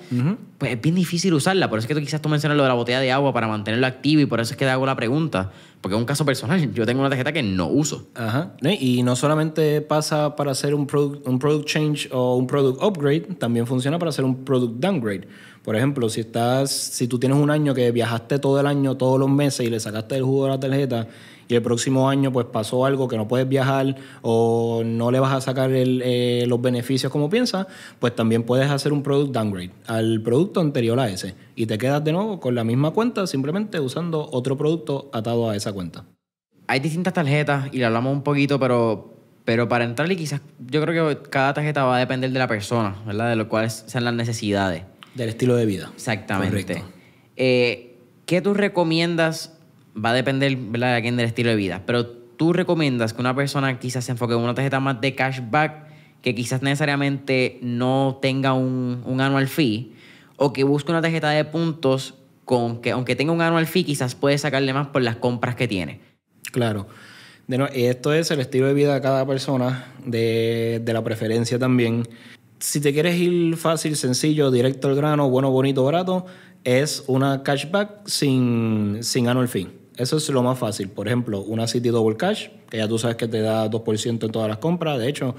pues es bien difícil usarla. Por eso es que tú, quizás tú mencionas lo de la botella de agua para mantenerlo activo y por eso es que te hago la pregunta. Porque es un caso personal, yo tengo una tarjeta que no uso. Ajá. Y no solamente pasa para hacer un product, un product change o un product upgrade, también funciona para hacer un product downgrade. Por ejemplo, si estás, si tú tienes un año que viajaste todo el año, todos los meses y le sacaste el jugo de la tarjeta y el próximo año pues pasó algo que no puedes viajar o no le vas a sacar eh, los beneficios como piensas, pues también puedes hacer un product downgrade al producto anterior a ese y te quedas de nuevo con la misma cuenta simplemente usando otro producto atado a esa cuenta. Hay distintas tarjetas y le hablamos un poquito, pero pero para y quizás yo creo que cada tarjeta va a depender de la persona, ¿verdad? De lo cual sean las necesidades. Del estilo de vida. Exactamente. Eh, ¿Qué tú recomiendas? Va a depender, de quién del estilo de vida. Pero tú recomiendas que una persona quizás se enfoque en una tarjeta más de cashback que quizás necesariamente no tenga un, un annual fee o que busque una tarjeta de puntos con que aunque tenga un annual fee quizás puede sacarle más por las compras que tiene. Claro. esto es el estilo de vida de cada persona, de, de la preferencia también si te quieres ir fácil, sencillo, directo al grano, bueno, bonito, barato, es una cashback sin, sin annual fin. Eso es lo más fácil. Por ejemplo, una City Double Cash, que ya tú sabes que te da 2% en todas las compras. De hecho,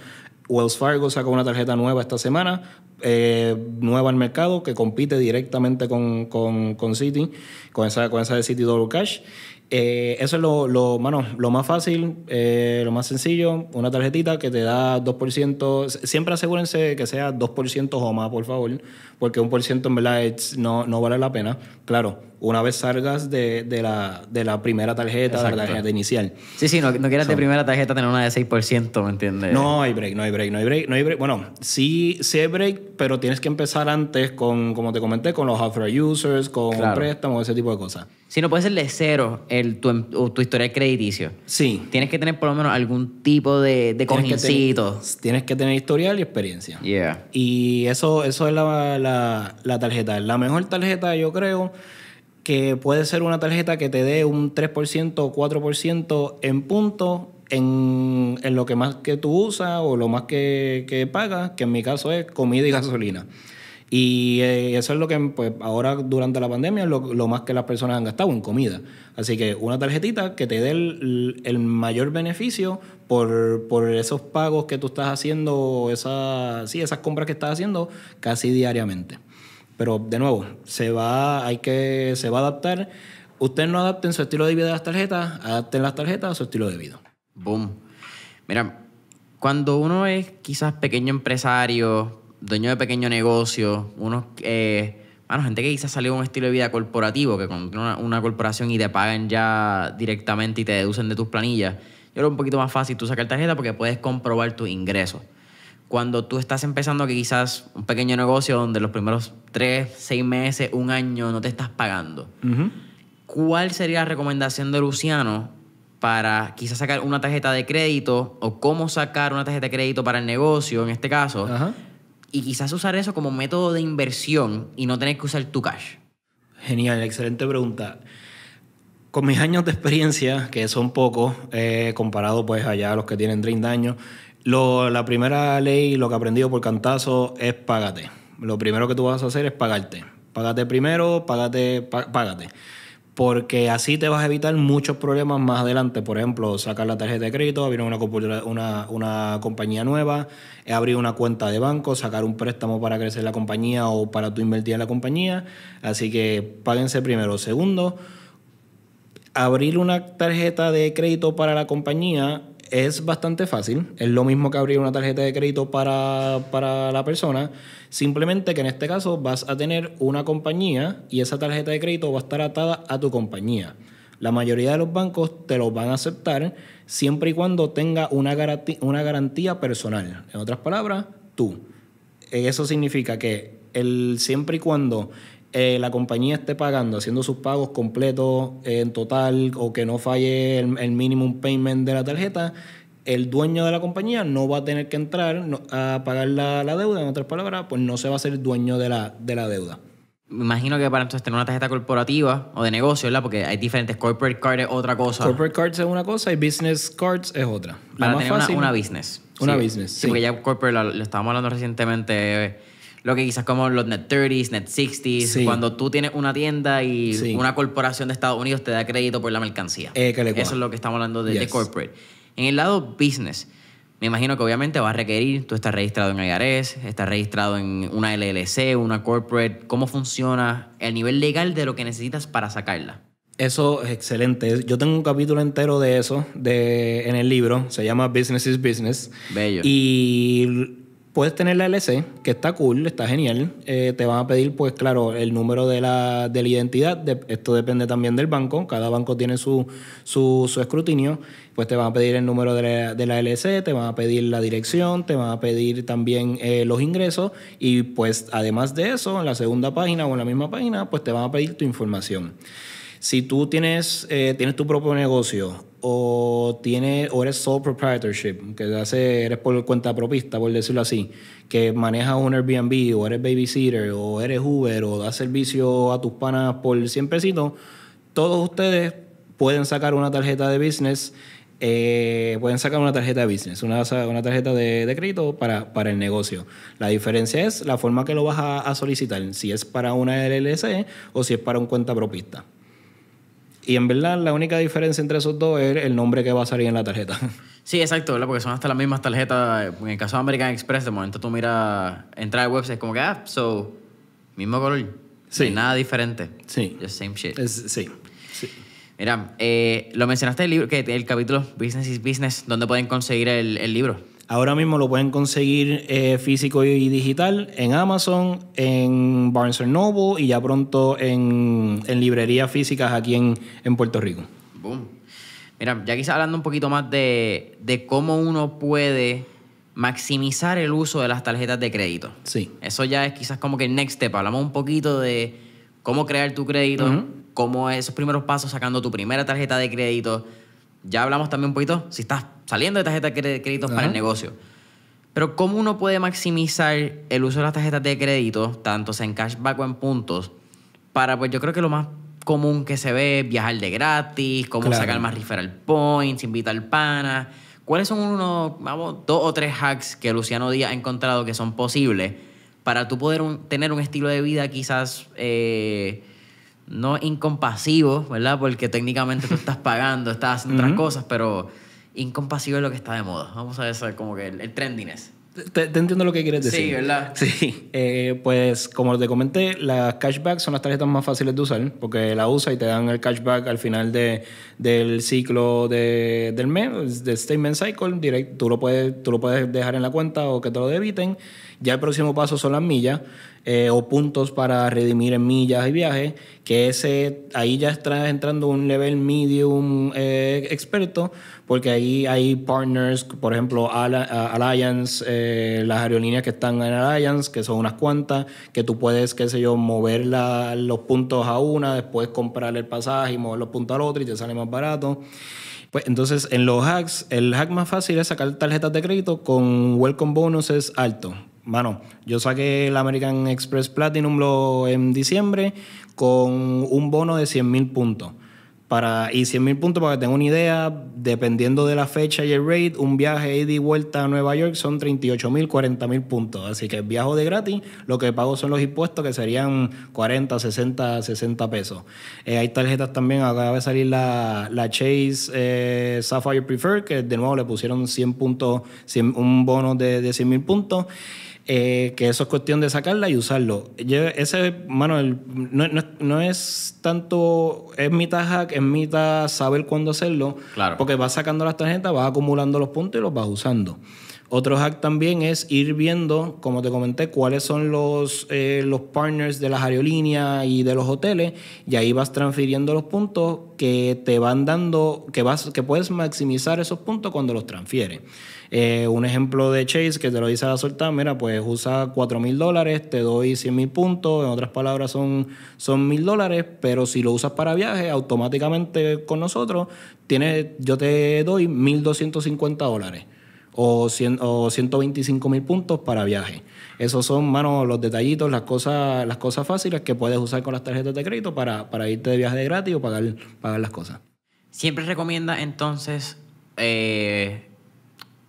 Wells Fargo sacó una tarjeta nueva esta semana, eh, nueva al mercado, que compite directamente con, con, con esa, con esa de City Double Cash. Eh, eso es lo, lo, lo más fácil, eh, lo más sencillo. Una tarjetita que te da 2%. Siempre asegúrense que sea 2% o más, por favor, porque un por ciento en verdad no, no vale la pena. Claro, una vez salgas de, de, la, primera tarjeta, de la tarjeta inicial. Sí, sí, no, no quieras de primera tarjeta tener una de 6%, ¿me entiendes? No hay break, no hay break, no hay break, no hay break. Bueno, sí, sí hay break, pero tienes que empezar antes con, como te comenté, con los after users, con préstamos, ese tipo de cosas. Si no puede ser de cero el, tu, tu historial crediticio. Sí. Tienes que tener por lo menos algún tipo de, de Tienes, que tener historial y experiencia. Yeah. Y eso, eso es la, la, la tarjeta. La mejor tarjeta, yo creo, que puede ser una tarjeta que te dé un 3% o 4% en punto en, lo que más que tú usas o lo más que, que pagas, que en mi caso es comida y gasolina. Y eh, eso es lo que pues, ahora durante la pandemia es lo, más que las personas han gastado en comida. Así que una tarjetita que te dé el, mayor beneficio por, esos pagos que tú estás haciendo, esa, sí, esas compras que estás haciendo casi diariamente. Pero de nuevo, se va, hay que, se va a adaptar. Ustedes no adapten su estilo de vida a las tarjetas, adapten las tarjetas a su estilo de vida. Boom. Mira, cuando uno es quizás pequeño empresario, dueño de pequeño negocio, unos, eh, bueno, gente que quizás salió de un estilo de vida corporativo, que con una, corporación y te pagan ya directamente y te deducen de tus planillas, yo creo que es un poquito más fácil tú sacar tarjeta porque puedes comprobar tus ingresos cuando tú estás empezando que quizás un pequeño negocio donde los primeros tres, seis meses, un año no te estás pagando, ¿cuál sería la recomendación de Luciano para quizás sacar una tarjeta de crédito o cómo sacar una tarjeta de crédito para el negocio en este caso? Y quizás usar eso como método de inversión y no tener que usar tu cash. Genial, excelente pregunta. Con mis años de experiencia, que son pocos, eh, comparado pues allá a los que tienen 30 años, lo, la primera ley, lo que he aprendido por cantazo, es págate. Lo primero que tú vas a hacer es pagarte. Págate primero, págate, págate. Porque así te vas a evitar muchos problemas más adelante. Por ejemplo, sacar la tarjeta de crédito, abrir una, una, una compañía nueva, abrir una cuenta de banco, sacar un préstamo para crecer la compañía o para tu invertir en la compañía. Así que páguense primero. Segundo, abrir una tarjeta de crédito para la compañía es bastante fácil. Es lo mismo que abrir una tarjeta de crédito para, la persona. Simplemente que en este caso vas a tener una compañía y esa tarjeta de crédito va a estar atada a tu compañía. La mayoría de los bancos te los van a aceptar siempre y cuando tenga una garantía, una garantía personal. En otras palabras, tú. Eso significa que el, siempre y cuando eh, la compañía esté pagando, haciendo sus pagos completos eh, en total o que no falle el, minimum payment de la tarjeta, el dueño de la compañía no va a tener que entrar a pagar la, deuda, en otras palabras, pues no se va a ser dueño de la, de la deuda. Me imagino que para entonces tener una tarjeta corporativa o de negocio, ¿verdad? Porque hay diferentes. Corporate cards, es otra cosa. Corporate cards es una cosa y business cards es otra. La para más tener fácil, una, business. Una business. Sí, porque ya corporate lo, estábamos hablando recientemente. Eh, lo que quizás como los net 30s, net 60s, cuando tú tienes una tienda y una corporación de Estados Unidos te da crédito por la mercancía. Eh, eso es lo que estamos hablando de, corporate. En el lado business, me imagino que obviamente va a requerir, tú estás registrado en IRS, estás registrado en una LLC, una corporate, cómo funciona el nivel legal de lo que necesitas para sacarla. Eso es excelente. Yo tengo un capítulo entero de eso de, en el libro. Se llama Business is Business. Bello. Y Puedes tener la LC, que está cool, está genial. Eh, te van a pedir, pues claro, el número de la, identidad. esto depende también del banco. Cada banco tiene su, su, escrutinio. Pues te van a pedir el número de la, LC, te van a pedir la dirección, te van a pedir también eh, los ingresos. Y pues además de eso, en la segunda página o en la misma página, pues te van a pedir tu información si tú tienes, eh, tienes tu propio negocio o, o eres sole proprietorship, que eres por cuenta propista, por decirlo así, que manejas un Airbnb o eres babysitter o eres Uber o das servicio a tus panas por 100 pesitos, todos ustedes pueden sacar una tarjeta de business. Eh, pueden sacar una tarjeta de business, una, tarjeta de, crédito para, el negocio. La diferencia es la forma que lo vas a, a solicitar, si es para una LLC o si es para un cuenta propista. Y en verdad la única diferencia entre esos dos es el nombre que va a salir en la tarjeta. Sí, exacto, Porque son hasta las mismas tarjetas. En el caso de American Express, de momento tú miras, entrar al website, es como que, ah, so, mismo color. Sí. nada diferente. Sí. Just same shit. sí. Mira, eh, lo mencionaste el libro, que el capítulo Business is Business, donde pueden conseguir el, el libro? Ahora mismo lo pueden conseguir eh, físico y digital en Amazon, en Barnes Noble y ya pronto en, librerías físicas aquí en, Puerto Rico. Boom. Mira, ya quizás hablando un poquito más de, cómo uno puede maximizar el uso de las tarjetas de crédito. Sí. Eso ya es quizás como que el next step. Hablamos un poquito de cómo crear tu crédito, cómo esos primeros pasos sacando tu primera tarjeta de crédito ya hablamos también un poquito, si estás saliendo de tarjetas de crédito para el negocio. Pero ¿cómo uno puede maximizar el uso de las tarjetas de crédito, tanto en cashback o en puntos, para, pues yo creo que lo más común que se ve es viajar de gratis, cómo sacar más referral points, invitar pana. ¿Cuáles son unos, vamos, dos o tres hacks que Luciano Díaz ha encontrado que son posibles para tú poder tener un estilo de vida quizás... Eh, no incompasivo, ¿verdad? Porque técnicamente tú estás pagando, estás haciendo otras cosas, pero incompasivo es lo que está de moda. Vamos a decir, como que el, trending es. Te, entiendo lo que quieres decir. Sí, ¿verdad? Eh, sí. pues como te comenté, las cashbacks son las tarjetas más fáciles de usar porque la usas y te dan el cashback al final del ciclo del mes, del statement cycle. Direct, tú, lo puedes, tú lo puedes dejar en la cuenta o que te lo debiten. Ya el próximo paso son las millas. Eh, o puntos para redimir en millas y viajes, que ese ahí ya estás entrando un nivel medium eh, experto, porque ahí hay partners, por ejemplo, Alliance, eh, las aerolíneas que están en Alliance, que son unas cuantas, que tú puedes, qué sé yo, mover los puntos a una, después comprar el pasaje y mover los puntos al otro y te sale más barato. Pues, entonces, en los hacks, el hack más fácil es sacar tarjetas de crédito con welcome bonuses alto bueno, yo saqué el American Express Platinum en diciembre con un bono de 100 mil puntos. Para, y 100 mil puntos, para que tengan una idea, dependiendo de la fecha y el rate, un viaje ida y vuelta a Nueva York son 38 mil, 40 mil puntos. Así que viajo de gratis, lo que pago son los impuestos, que serían 40, 60, 60 pesos. Eh, hay tarjetas también, acaba de salir la, Chase eh, Sapphire Preferred, que de nuevo le pusieron 100 puntos, un bono de, 100.000 mil puntos. Eh, que eso es cuestión de sacarla y usarlo. ese, mano, no, es tanto, es mitad hack, es mitad saber cuándo hacerlo, porque vas sacando las tarjetas, vas acumulando los puntos y los vas usando. Otro hack también es ir viendo, como te comenté, cuáles son los, eh, los partners de las aerolíneas y de los hoteles, y ahí vas transfiriendo los puntos que te van dando, que, vas, que puedes maximizar esos puntos cuando los transfieres. Eh, un ejemplo de Chase que te lo dice a soltar mira, pues usa 4 mil dólares, te doy 100 mil puntos, en otras palabras son mil dólares, pero si lo usas para viaje, automáticamente con nosotros, tienes, yo te doy 1.250 dólares o, 125 mil puntos para viaje. Esos son, mano, los detallitos, las cosas, las cosas fáciles que puedes usar con las tarjetas de crédito para, para irte de viaje de gratis o pagar, pagar las cosas. Siempre recomienda entonces eh,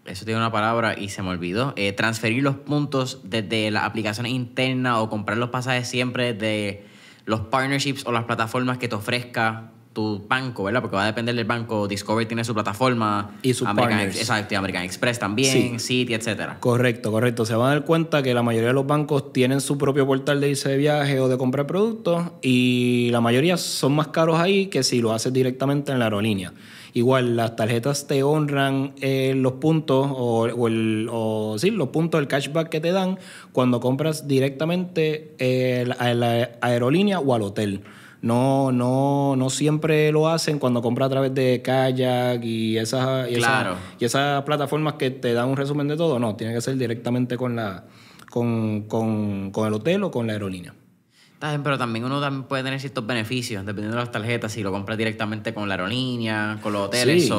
eso tiene una palabra y se me olvidó. Eh, transferir los puntos desde las aplicaciones internas o comprar los pasajes siempre de los partnerships o las plataformas que te ofrezca tu banco, ¿verdad? Porque va a depender del banco. Discover tiene su plataforma. Y su American, Exacto, American Express también, sí. Citi, etcétera. Correcto, correcto. Se van a dar cuenta que la mayoría de los bancos tienen su propio portal de irse de viaje o de comprar productos y la mayoría son más caros ahí que si lo haces directamente en la aerolínea. Igual las tarjetas te honran eh, los puntos o, el, o sí, los puntos, del cashback que te dan cuando compras directamente eh, a la aerolínea o al hotel. No, no, no siempre lo hacen cuando compras a través de kayak y esas, esas, y esas plataformas que te dan un resumen de todo. No, tiene que ser directamente con la, con, con, con el hotel o con la aerolínea pero también uno también puede tener ciertos beneficios, dependiendo de las tarjetas, si lo compras directamente con la aerolínea, con los hoteles. Sí,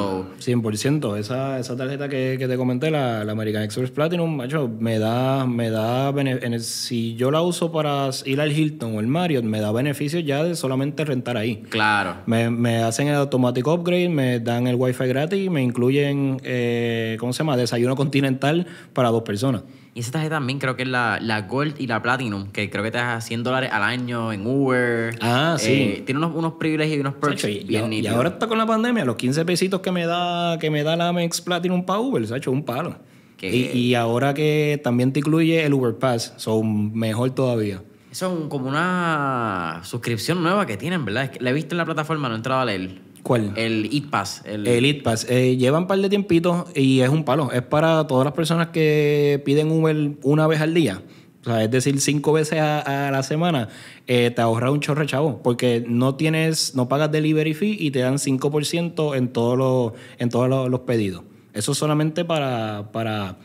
100%. Esa, esa tarjeta que, te comenté, la, la, American Express Platinum, macho, me da, me da si yo la uso para ir al Hilton o el Marriott, me da beneficios ya de solamente rentar ahí. Claro. Me, hacen el automatic upgrade, me dan el wifi gratis, me incluyen, eh, ¿cómo se llama? Desayuno continental para dos personas. Y esa tarjeta también creo que es la, Gold y la Platinum, que creo que te das 100 dólares al año en Uber. Ah, sí. Eh, tiene unos, unos, privilegios y unos perks. y, ahora está con la pandemia, los 15 pesitos que me da, que me da la Amex Platinum para Uber, se ha hecho un palo. y, ahora que también te incluye el Uber Pass, son mejor todavía. Son como una suscripción nueva que tienen, ¿verdad? la he visto en la plataforma, no he entrado a leer. ¿Cuál? El Eat Pass. El, EatPass Pass. Eh, lleva un par de tiempitos y es un palo. Es para todas las personas que piden Uber una vez al día. O sea, es decir, cinco veces a, la semana, eh, te ahorra un chorro, chavo, porque no tienes, no pagas delivery fee y te dan 5% en todos los, en todos los, pedidos. Eso es solamente para, para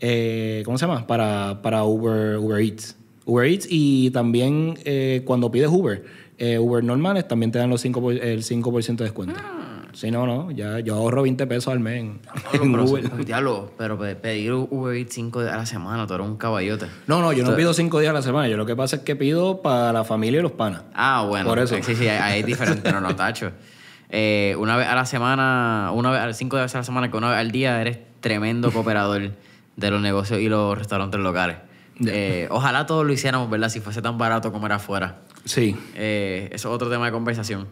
eh, ¿cómo se llama? Para, para Uber, Uber Eats. Uber Eats y también cuando pides Uber eh, Uber normales también te dan los 5 el 5% de descuento. Mm. Si no, no, ya yo ahorro 20 pesos al mes en, pero, pedir Uber 5 a la semana, tú eres un caballote. No, no, yo no pido 5 días a la semana. Yo lo que pasa es que pido para la familia y los panas. Ah, bueno. Por eso. Sí, sí, ahí es diferente, no, no, tacho. Eh, una vez a la semana, una vez, 5 días a la semana, que una al día eres tremendo cooperador de los negocios y los restaurantes locales. Eh, ojalá todos lo hiciéramos, ¿verdad? Si fuese tan barato como era afuera. Sí. Eh, eso es otro tema de conversación.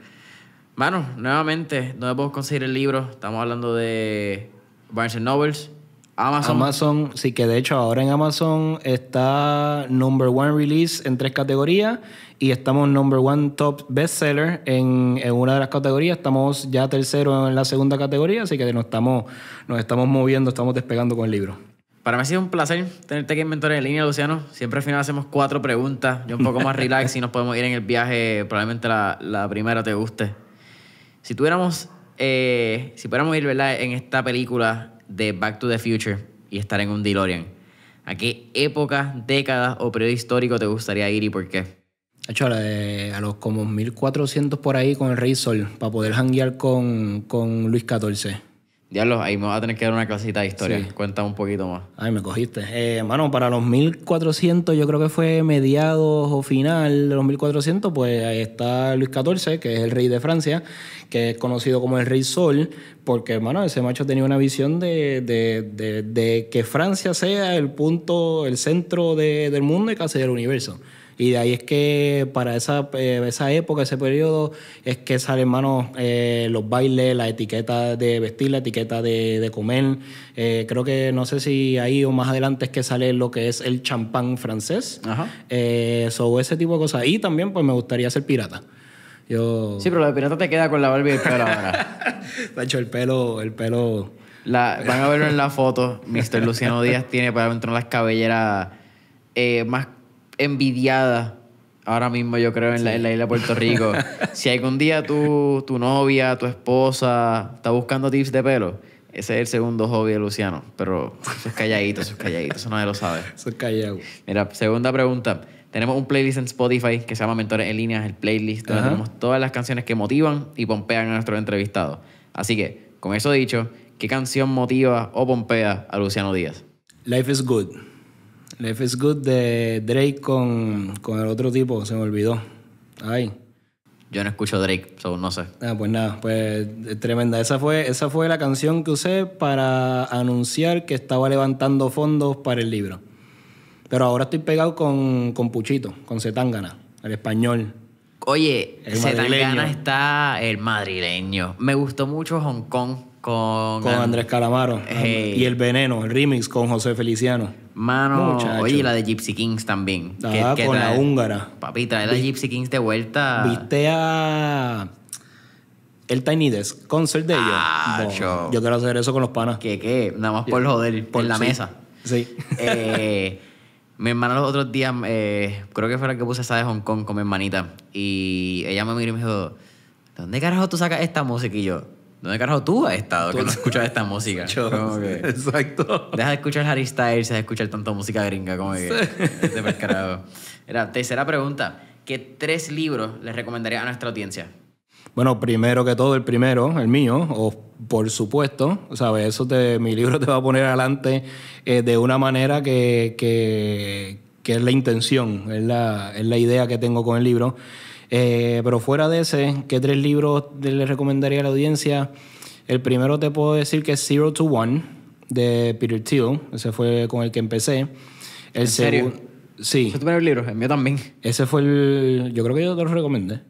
Bueno, nuevamente, ¿dónde podemos conseguir el libro? Estamos hablando de Barnes Nobles. Amazon. Amazon, sí, que de hecho ahora en Amazon está number one release en tres categorías y estamos number one top bestseller en, en una de las categorías. Estamos ya tercero en la segunda categoría, así que nos estamos, nos estamos moviendo, estamos despegando con el libro. Para mí ha sido un placer tenerte aquí en Mentores en Línea, Luciano. Siempre al final hacemos cuatro preguntas. Yo un poco más relax y nos podemos ir en el viaje. Probablemente la, primera te guste. Si tuviéramos, eh, si pudiéramos ir ¿verdad? en esta película de Back to the Future y estar en un DeLorean, ¿a qué época, década o periodo histórico te gustaría ir y por qué? hecho, a los como 1400 por ahí con el Rey Sol, para poder hanguear con, con Luis XIV ya lo, ahí me vas a tener que dar una clasita de historia. Cuéntame un poquito más. Ay, me cogiste. Eh, mano, para los 1400, yo creo que fue mediados o final de los 1400, pues ahí está Luis XIV, que es el rey de Francia, que es conocido como el Rey Sol, porque, mano, ese macho tenía una visión de, de que Francia sea el punto, el centro del mundo y casi del universo. Y de ahí es que para esa, eh, esa época, ese periodo, es que salen, hermano, eh, los bailes, la etiqueta de vestir, la etiqueta de, de comer. Eh, creo que no sé si ahí o más adelante es que sale lo que es el champán francés. Ajá. ese tipo de cosas. Y también, pues me gustaría ser pirata. Yo... Sí, pero la pirata te queda con la barba y el pelo ahora. de hecho, el pelo, el pelo. La, van a verlo en la foto. Mr. Luciano Díaz tiene para dentro las cabelleras eh, más envidiada ahora mismo, yo creo, en, la, isla de Puerto Rico. si algún día tu, tu novia, tu esposa, está buscando tips de pelo, ese es el segundo hobby de Luciano. Pero eso es calladito, calladitos eso nadie lo sabe. Mira, segunda pregunta. Tenemos un playlist en Spotify que se llama Mentores en Líneas, el playlist, donde tenemos todas las canciones que motivan y pompean a nuestros entrevistados. Así que, con eso dicho, ¿qué canción motiva o pompea a Luciano Díaz? Life is Good. Life is Good de Drake con, con el otro tipo, se me olvidó. Ay. Yo no escucho Drake, so no sé. Ah, pues nada, pues tremenda. Esa fue, esa fue la canción que usé para anunciar que estaba levantando fondos para el libro. Pero ahora estoy pegado con, con Puchito, con Zetangana, el español. Oye, Zetangana está el madrileño. Me gustó mucho Hong Kong con, con Andrés Calamaro. Eh, y el Veneno, el remix con José Feliciano. Mano, oye, la de Gypsy Kings también. Ah, que, con la húngara. Papi, trae la Gypsy Kings de vuelta. ¿Viste a el Tiny Desk concert de ellos? Ah, yo quiero hacer eso con los panas. ¿Qué, qué? Nada más por joder, por, la mesa. Sí. Eh, mi hermana los otros días, eh, creo que fue la que puse esa de Hong Kong con mi hermanita. Y ella me miró y me dijo, ¿dónde carajo tú sacas esta música? Y yo... ¿Dónde carajo tú has estado que no escuchas esta música? exacto. Deja de escuchar Harry Styles, deja de escuchar tanta música gringa como que. percarado. Era, tercera pregunta. ¿Qué tres libros les recomendaría a nuestra audiencia? Bueno, primero que todo, el primero, el mío, o por supuesto, ¿sabes? Eso mi libro te va a poner adelante eh, de una manera que, que, que, es la intención, es la, es la idea que tengo con el libro. Eh, pero fuera de ese, ¿qué tres libros le recomendaría a la audiencia? El primero te puedo decir que es Zero to One de Peter Thiel. Ese fue con el que empecé. El ¿En serio? Sí. ¿Fue tu primer libro? El mío también. Ese fue el... Yo creo que yo te lo recomendé.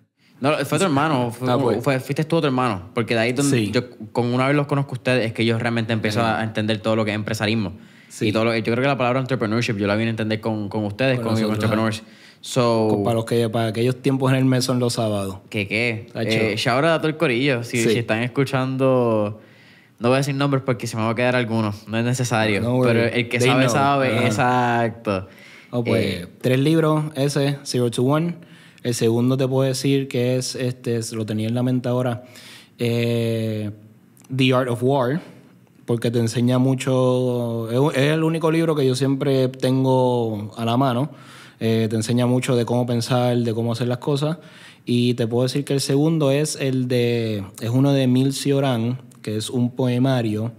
No, fue tu hermano. Ah, pues. fuiste tú otro hermano. Porque de ahí donde yo, con una vez los conozco a ustedes, es que yo realmente empiezo eh. a entender todo lo que es empresarismo yo creo que la palabra entrepreneurship yo la vine a entender con, ustedes, con, entrepreneurs. So, para, los que, para aquellos tiempos en el mes son los sábados. ¿Qué qué? Eh, todo el corillo. Si, están escuchando, no voy a decir nombres porque se me va a quedar algunos No es necesario. pero el que sabe, sabe. Exacto. Oh, pues, eh, tres libros, ese, Zero to One. El segundo te puedo decir que es, este, lo tenía en la mente ahora, eh, The Art of War porque te enseña mucho, es, el único libro que yo siempre tengo a la mano, eh, te enseña mucho de cómo pensar, de cómo hacer las cosas, y te puedo decir que el segundo es el de, es uno de Mil Oran, que es un poemario,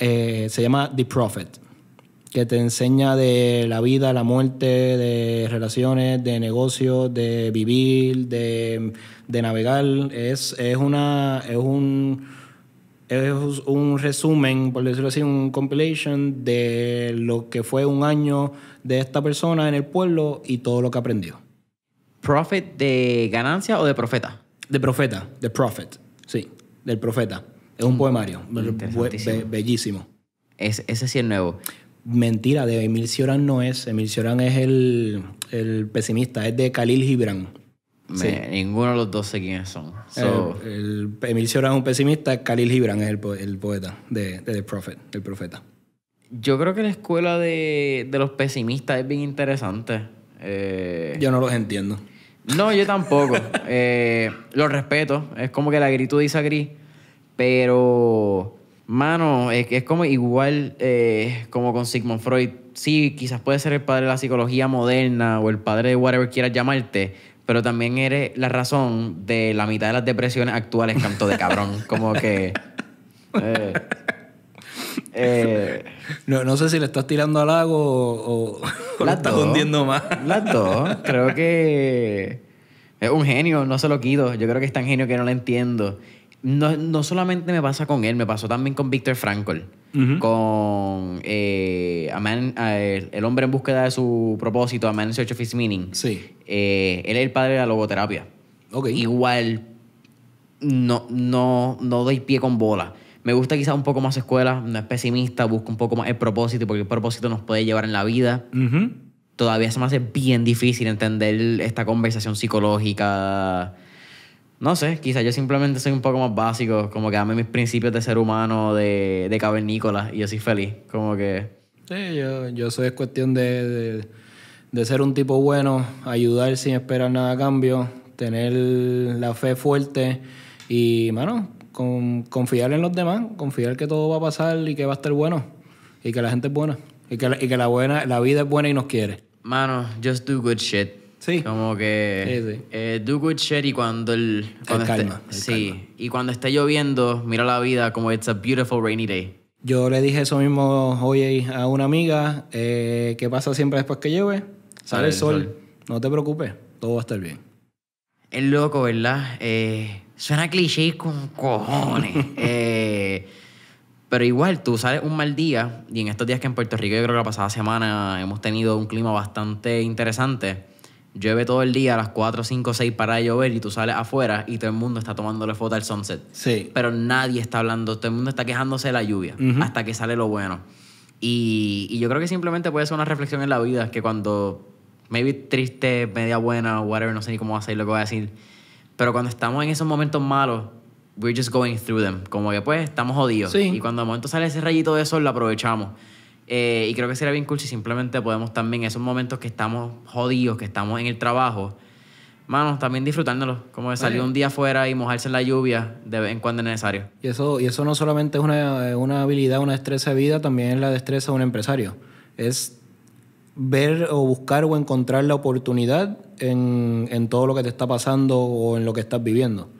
eh, se llama The Prophet que te enseña de la vida, la muerte, de relaciones, de negocios, de vivir, de, de navegar. Es, es, una, es un, es un resumen, por decirlo así, un compilation de lo que fue un año de esta persona en el pueblo y todo lo que aprendió. ¿Prophet de ganancia o de profeta? De profeta, de prophet, sí, del profeta. Es un mm, poemario, bellísimo. Es, ese sí es nuevo. Mentira, de Emil Cioran no es. Emil Cioran es el, el pesimista, es de Khalil Gibran ninguno de los dos sé quiénes son. Emilio el, Emil es un pesimista, Khalil Gibran es el, poeta de, The Prophet, el profeta. Yo creo que la escuela de, los pesimistas es bien interesante. Eh, yo no los entiendo. No, yo tampoco. Eh, los respeto. Es como que la gritud Gris Pero, mano, es, es como igual eh, como con Sigmund Freud. Sí, quizás puede ser el padre de la psicología moderna o el padre de whatever quieras llamarte pero también eres la razón de la mitad de las depresiones actuales, canto de cabrón. Como que. Eh, eh, no, sé si le estás tirando al lago o, o, estás hundiendo más. Las Creo que es un genio, no se lo quito. Yo creo que es tan genio que no lo entiendo no, solamente me pasa con él, me pasó también con Víctor Frankl, con eh, el, hombre en búsqueda de su propósito, A Man in Search of His Meaning. Sí. Eh, él es el padre de la logoterapia. Igual, no, no, no doy pie con bola. Me gusta quizás un poco más escuela, no es pesimista, busco un poco más el propósito, porque el propósito nos puede llevar en la vida. Todavía se me hace bien difícil entender esta conversación psicológica no sé, quizás yo simplemente soy un poco más básico, como que dame mis principios de ser humano, de, de cavernícola, y yo soy feliz, como que... Sí, yo, yo soy, cuestión de, de, ser un tipo bueno, ayudar sin esperar nada a cambio, tener la fe fuerte y, mano, con, confiar en los demás, confiar que todo va a pasar y que va a estar bueno y que la gente es buena y que la, y que la, buena, la vida es buena y nos quiere. Mano, just do good shit. Como que. Sí, sí. Eh, do good shit y cuando el. sí. Y cuando esté lloviendo, mira la vida como it's a beautiful rainy day. Yo le dije eso mismo hoy a una amiga. Eh, ¿Qué pasa siempre después que llueve? Sale, el, sol. No te preocupes, todo va a estar bien. Es loco, ¿verdad? Eh, suena cliché con cojones. Pero igual, tú sales un mal día, y en estos días que en Puerto Rico, yo creo que la pasada semana hemos tenido un clima bastante interesante llueve todo el día, a las 4, 5, 6 para llover y tú sales afuera y todo el mundo está tomándole foto del sunset. Sí. Pero nadie está hablando, todo el mundo está quejándose de la lluvia hasta que sale lo bueno. Y, yo creo que simplemente puede ser una reflexión en la vida, que cuando, maybe triste, media buena, whatever, no sé ni cómo va a ser lo que voy a decir, pero cuando estamos en esos momentos malos, we're just going through them, como que pues estamos jodidos. Y cuando de momento sale ese rayito de sol, lo aprovechamos. Eh, y creo que sería bien cool si simplemente podemos también en esos momentos que estamos jodidos, que estamos en el trabajo, manos, también disfrutándolos. Como de salir un día afuera y mojarse en la lluvia en cuando es necesario. Y eso, y eso no solamente es una, una habilidad, una destreza de vida, también es la destreza de un empresario. Es ver o buscar o encontrar la oportunidad en, en todo lo que te está pasando o en lo que estás viviendo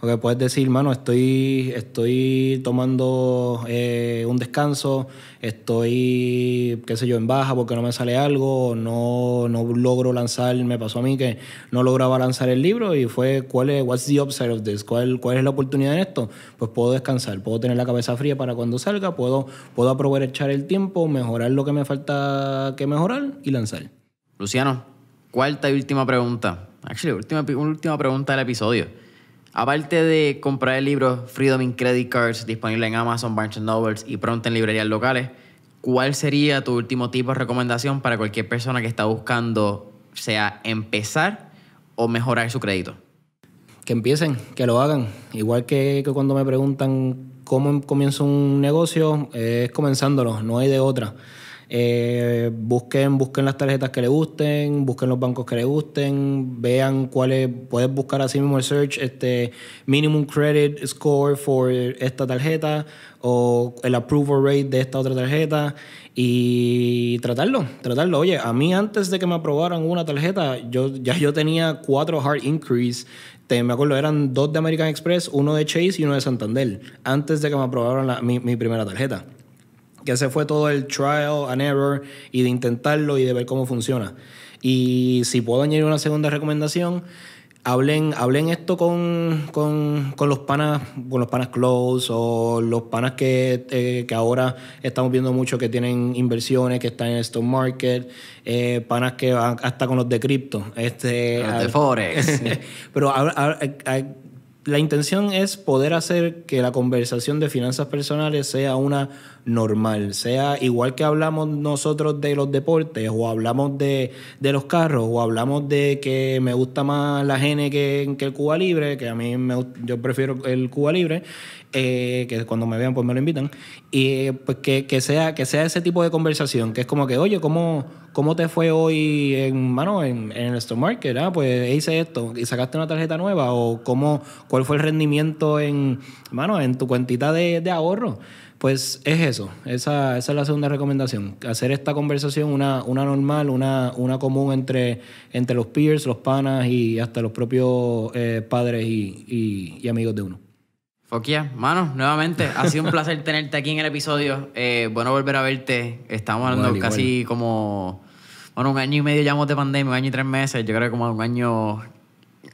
o que puedes decir, mano, estoy, estoy tomando eh, un descanso, estoy, qué sé yo, en baja porque no me sale algo, no, no logro lanzar, me pasó a mí que no lograba lanzar el libro y fue, ¿cuál es, what's the upside of this? ¿Cuál, cuál es la oportunidad en esto? Pues puedo descansar, puedo tener la cabeza fría para cuando salga, puedo, puedo aprovechar el tiempo, mejorar lo que me falta que mejorar y lanzar. Luciano, cuarta y última pregunta. Actually, última, última pregunta del episodio. Aparte de comprar el libro Freedom in Credit Cards, disponible en Amazon, Barnes novels y pronto en librerías locales, ¿cuál sería tu último tipo de recomendación para cualquier persona que está buscando, sea empezar o mejorar su crédito? Que empiecen, que lo hagan. Igual que, cuando me preguntan cómo em-, comienzo un negocio, es comenzándolo, no hay de otra. Eh, busquen, busquen las tarjetas que les gusten, busquen los bancos que les gusten, vean cuáles, puedes buscar así mismo el search, este minimum credit score for esta tarjeta o el approval rate de esta otra tarjeta y tratarlo, tratarlo. Oye, a mí antes de que me aprobaran una tarjeta, yo ya yo tenía cuatro hard increase te, me acuerdo, eran dos de American Express, uno de Chase y uno de Santander, antes de que me aprobaran mi primera tarjeta que ese fue todo el trial and error y de intentarlo y de ver cómo funciona. Y si puedo añadir una segunda recomendación, hablen, hablen esto con, los panas, con los panas close o los panas eh, que, ahora estamos viendo mucho que tienen inversiones, que están en el stock market, eh, panas que van hasta con los de cripto. Este, los de Forex. pero a, la intención es poder hacer que la conversación de finanzas personales sea una normal, sea igual que hablamos nosotros de los deportes o hablamos de, los carros o hablamos de que me gusta más la gene que, el Cuba Libre, que a mí yo prefiero el Cuba Libre. Eh, que cuando me vean pues me lo invitan, y pues que, que, sea, que sea ese tipo de conversación, que es como que, oye, ¿cómo, cómo te fue hoy en, mano, en, el stock market? Ah, pues ¿e hice esto, y sacaste una tarjeta nueva, o cómo, cuál fue el rendimiento en, mano, en tu cuentita de, de ahorro. Pues es eso, esa, esa, es la segunda recomendación, hacer esta conversación una, una normal, una, una común entre, entre los peers, los panas y hasta los propios eh, padres y, y amigos de uno. Fokia, mano, nuevamente, ha sido un placer tenerte aquí en el episodio. Eh, bueno volver a verte. Estamos hablando casi como, bueno, un año y medio ya hemos de pandemia, un año y tres meses, yo creo que como un año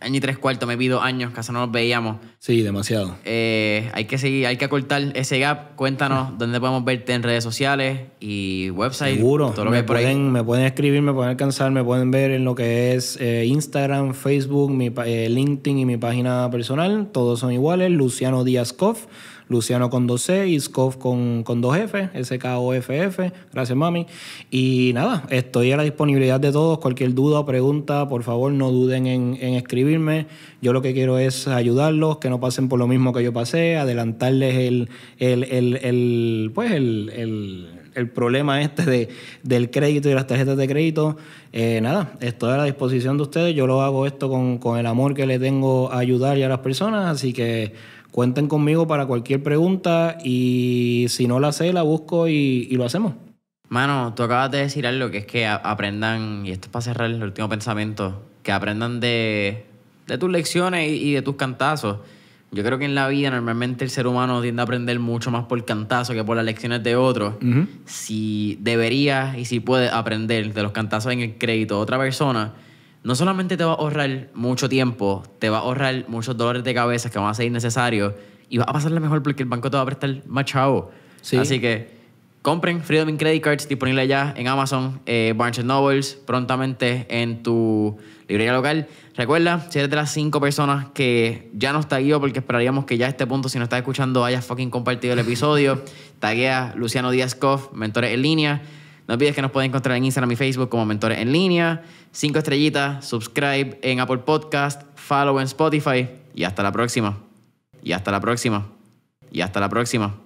año y tres cuartos, me pido años, casi no nos veíamos. Sí, demasiado. Eh, hay que seguir, hay que acortar ese gap. Cuéntanos dónde podemos verte en redes sociales y website. Seguro. me, pueden, escribir, me pueden alcanzar, me pueden ver en lo que es eh, Instagram, Facebook, mi, eh, LinkedIn y mi página personal. Todos son iguales. Luciano Díaz cof Luciano con 2C, Scof con, con 2F, SKOFF, gracias mami. Y nada, estoy a la disponibilidad de todos, cualquier duda o pregunta, por favor no duden en, escribirme. Yo lo que quiero es ayudarlos, que no pasen por lo mismo que yo pasé, adelantarles el, el, el, el pues el el problema este de, del crédito y las tarjetas de crédito. Eh, nada, estoy a la disposición de ustedes. Yo lo hago esto con, con, el amor que le tengo a ayudar y a las personas. Así que Cuenten conmigo para cualquier pregunta y si no la sé, la busco y, lo hacemos. Mano, tú acabas de decir algo que es que aprendan, y esto es para cerrar el último pensamiento, que aprendan de, tus lecciones y, de tus cantazos. Yo creo que en la vida normalmente el ser humano tiende a aprender mucho más por cantazo que por las lecciones de otros. Si deberías y si puedes aprender de los cantazos en el crédito de otra persona, no solamente te va a ahorrar mucho tiempo, te va a ahorrar muchos dolores de cabeza que van a ser innecesarios y va a pasarle mejor porque el banco te va a prestar más chavo. Sí. Así que compren Freedom in Credit Cards disponible ya en Amazon, eh, Barnes Nobles, prontamente en tu librería local. Recuerda, si eres de las cinco personas que ya nos tagueó porque esperaríamos que ya a este punto, si nos estás escuchando, hayas fucking compartido el episodio, taguea Luciano Díaz Coff, Mentores en Línea. No olvides que nos pueden encontrar en Instagram y Facebook como Mentores en Línea. Cinco estrellitas, subscribe en Apple Podcast, follow en Spotify. Y hasta la próxima. Y hasta la próxima. Y hasta la próxima.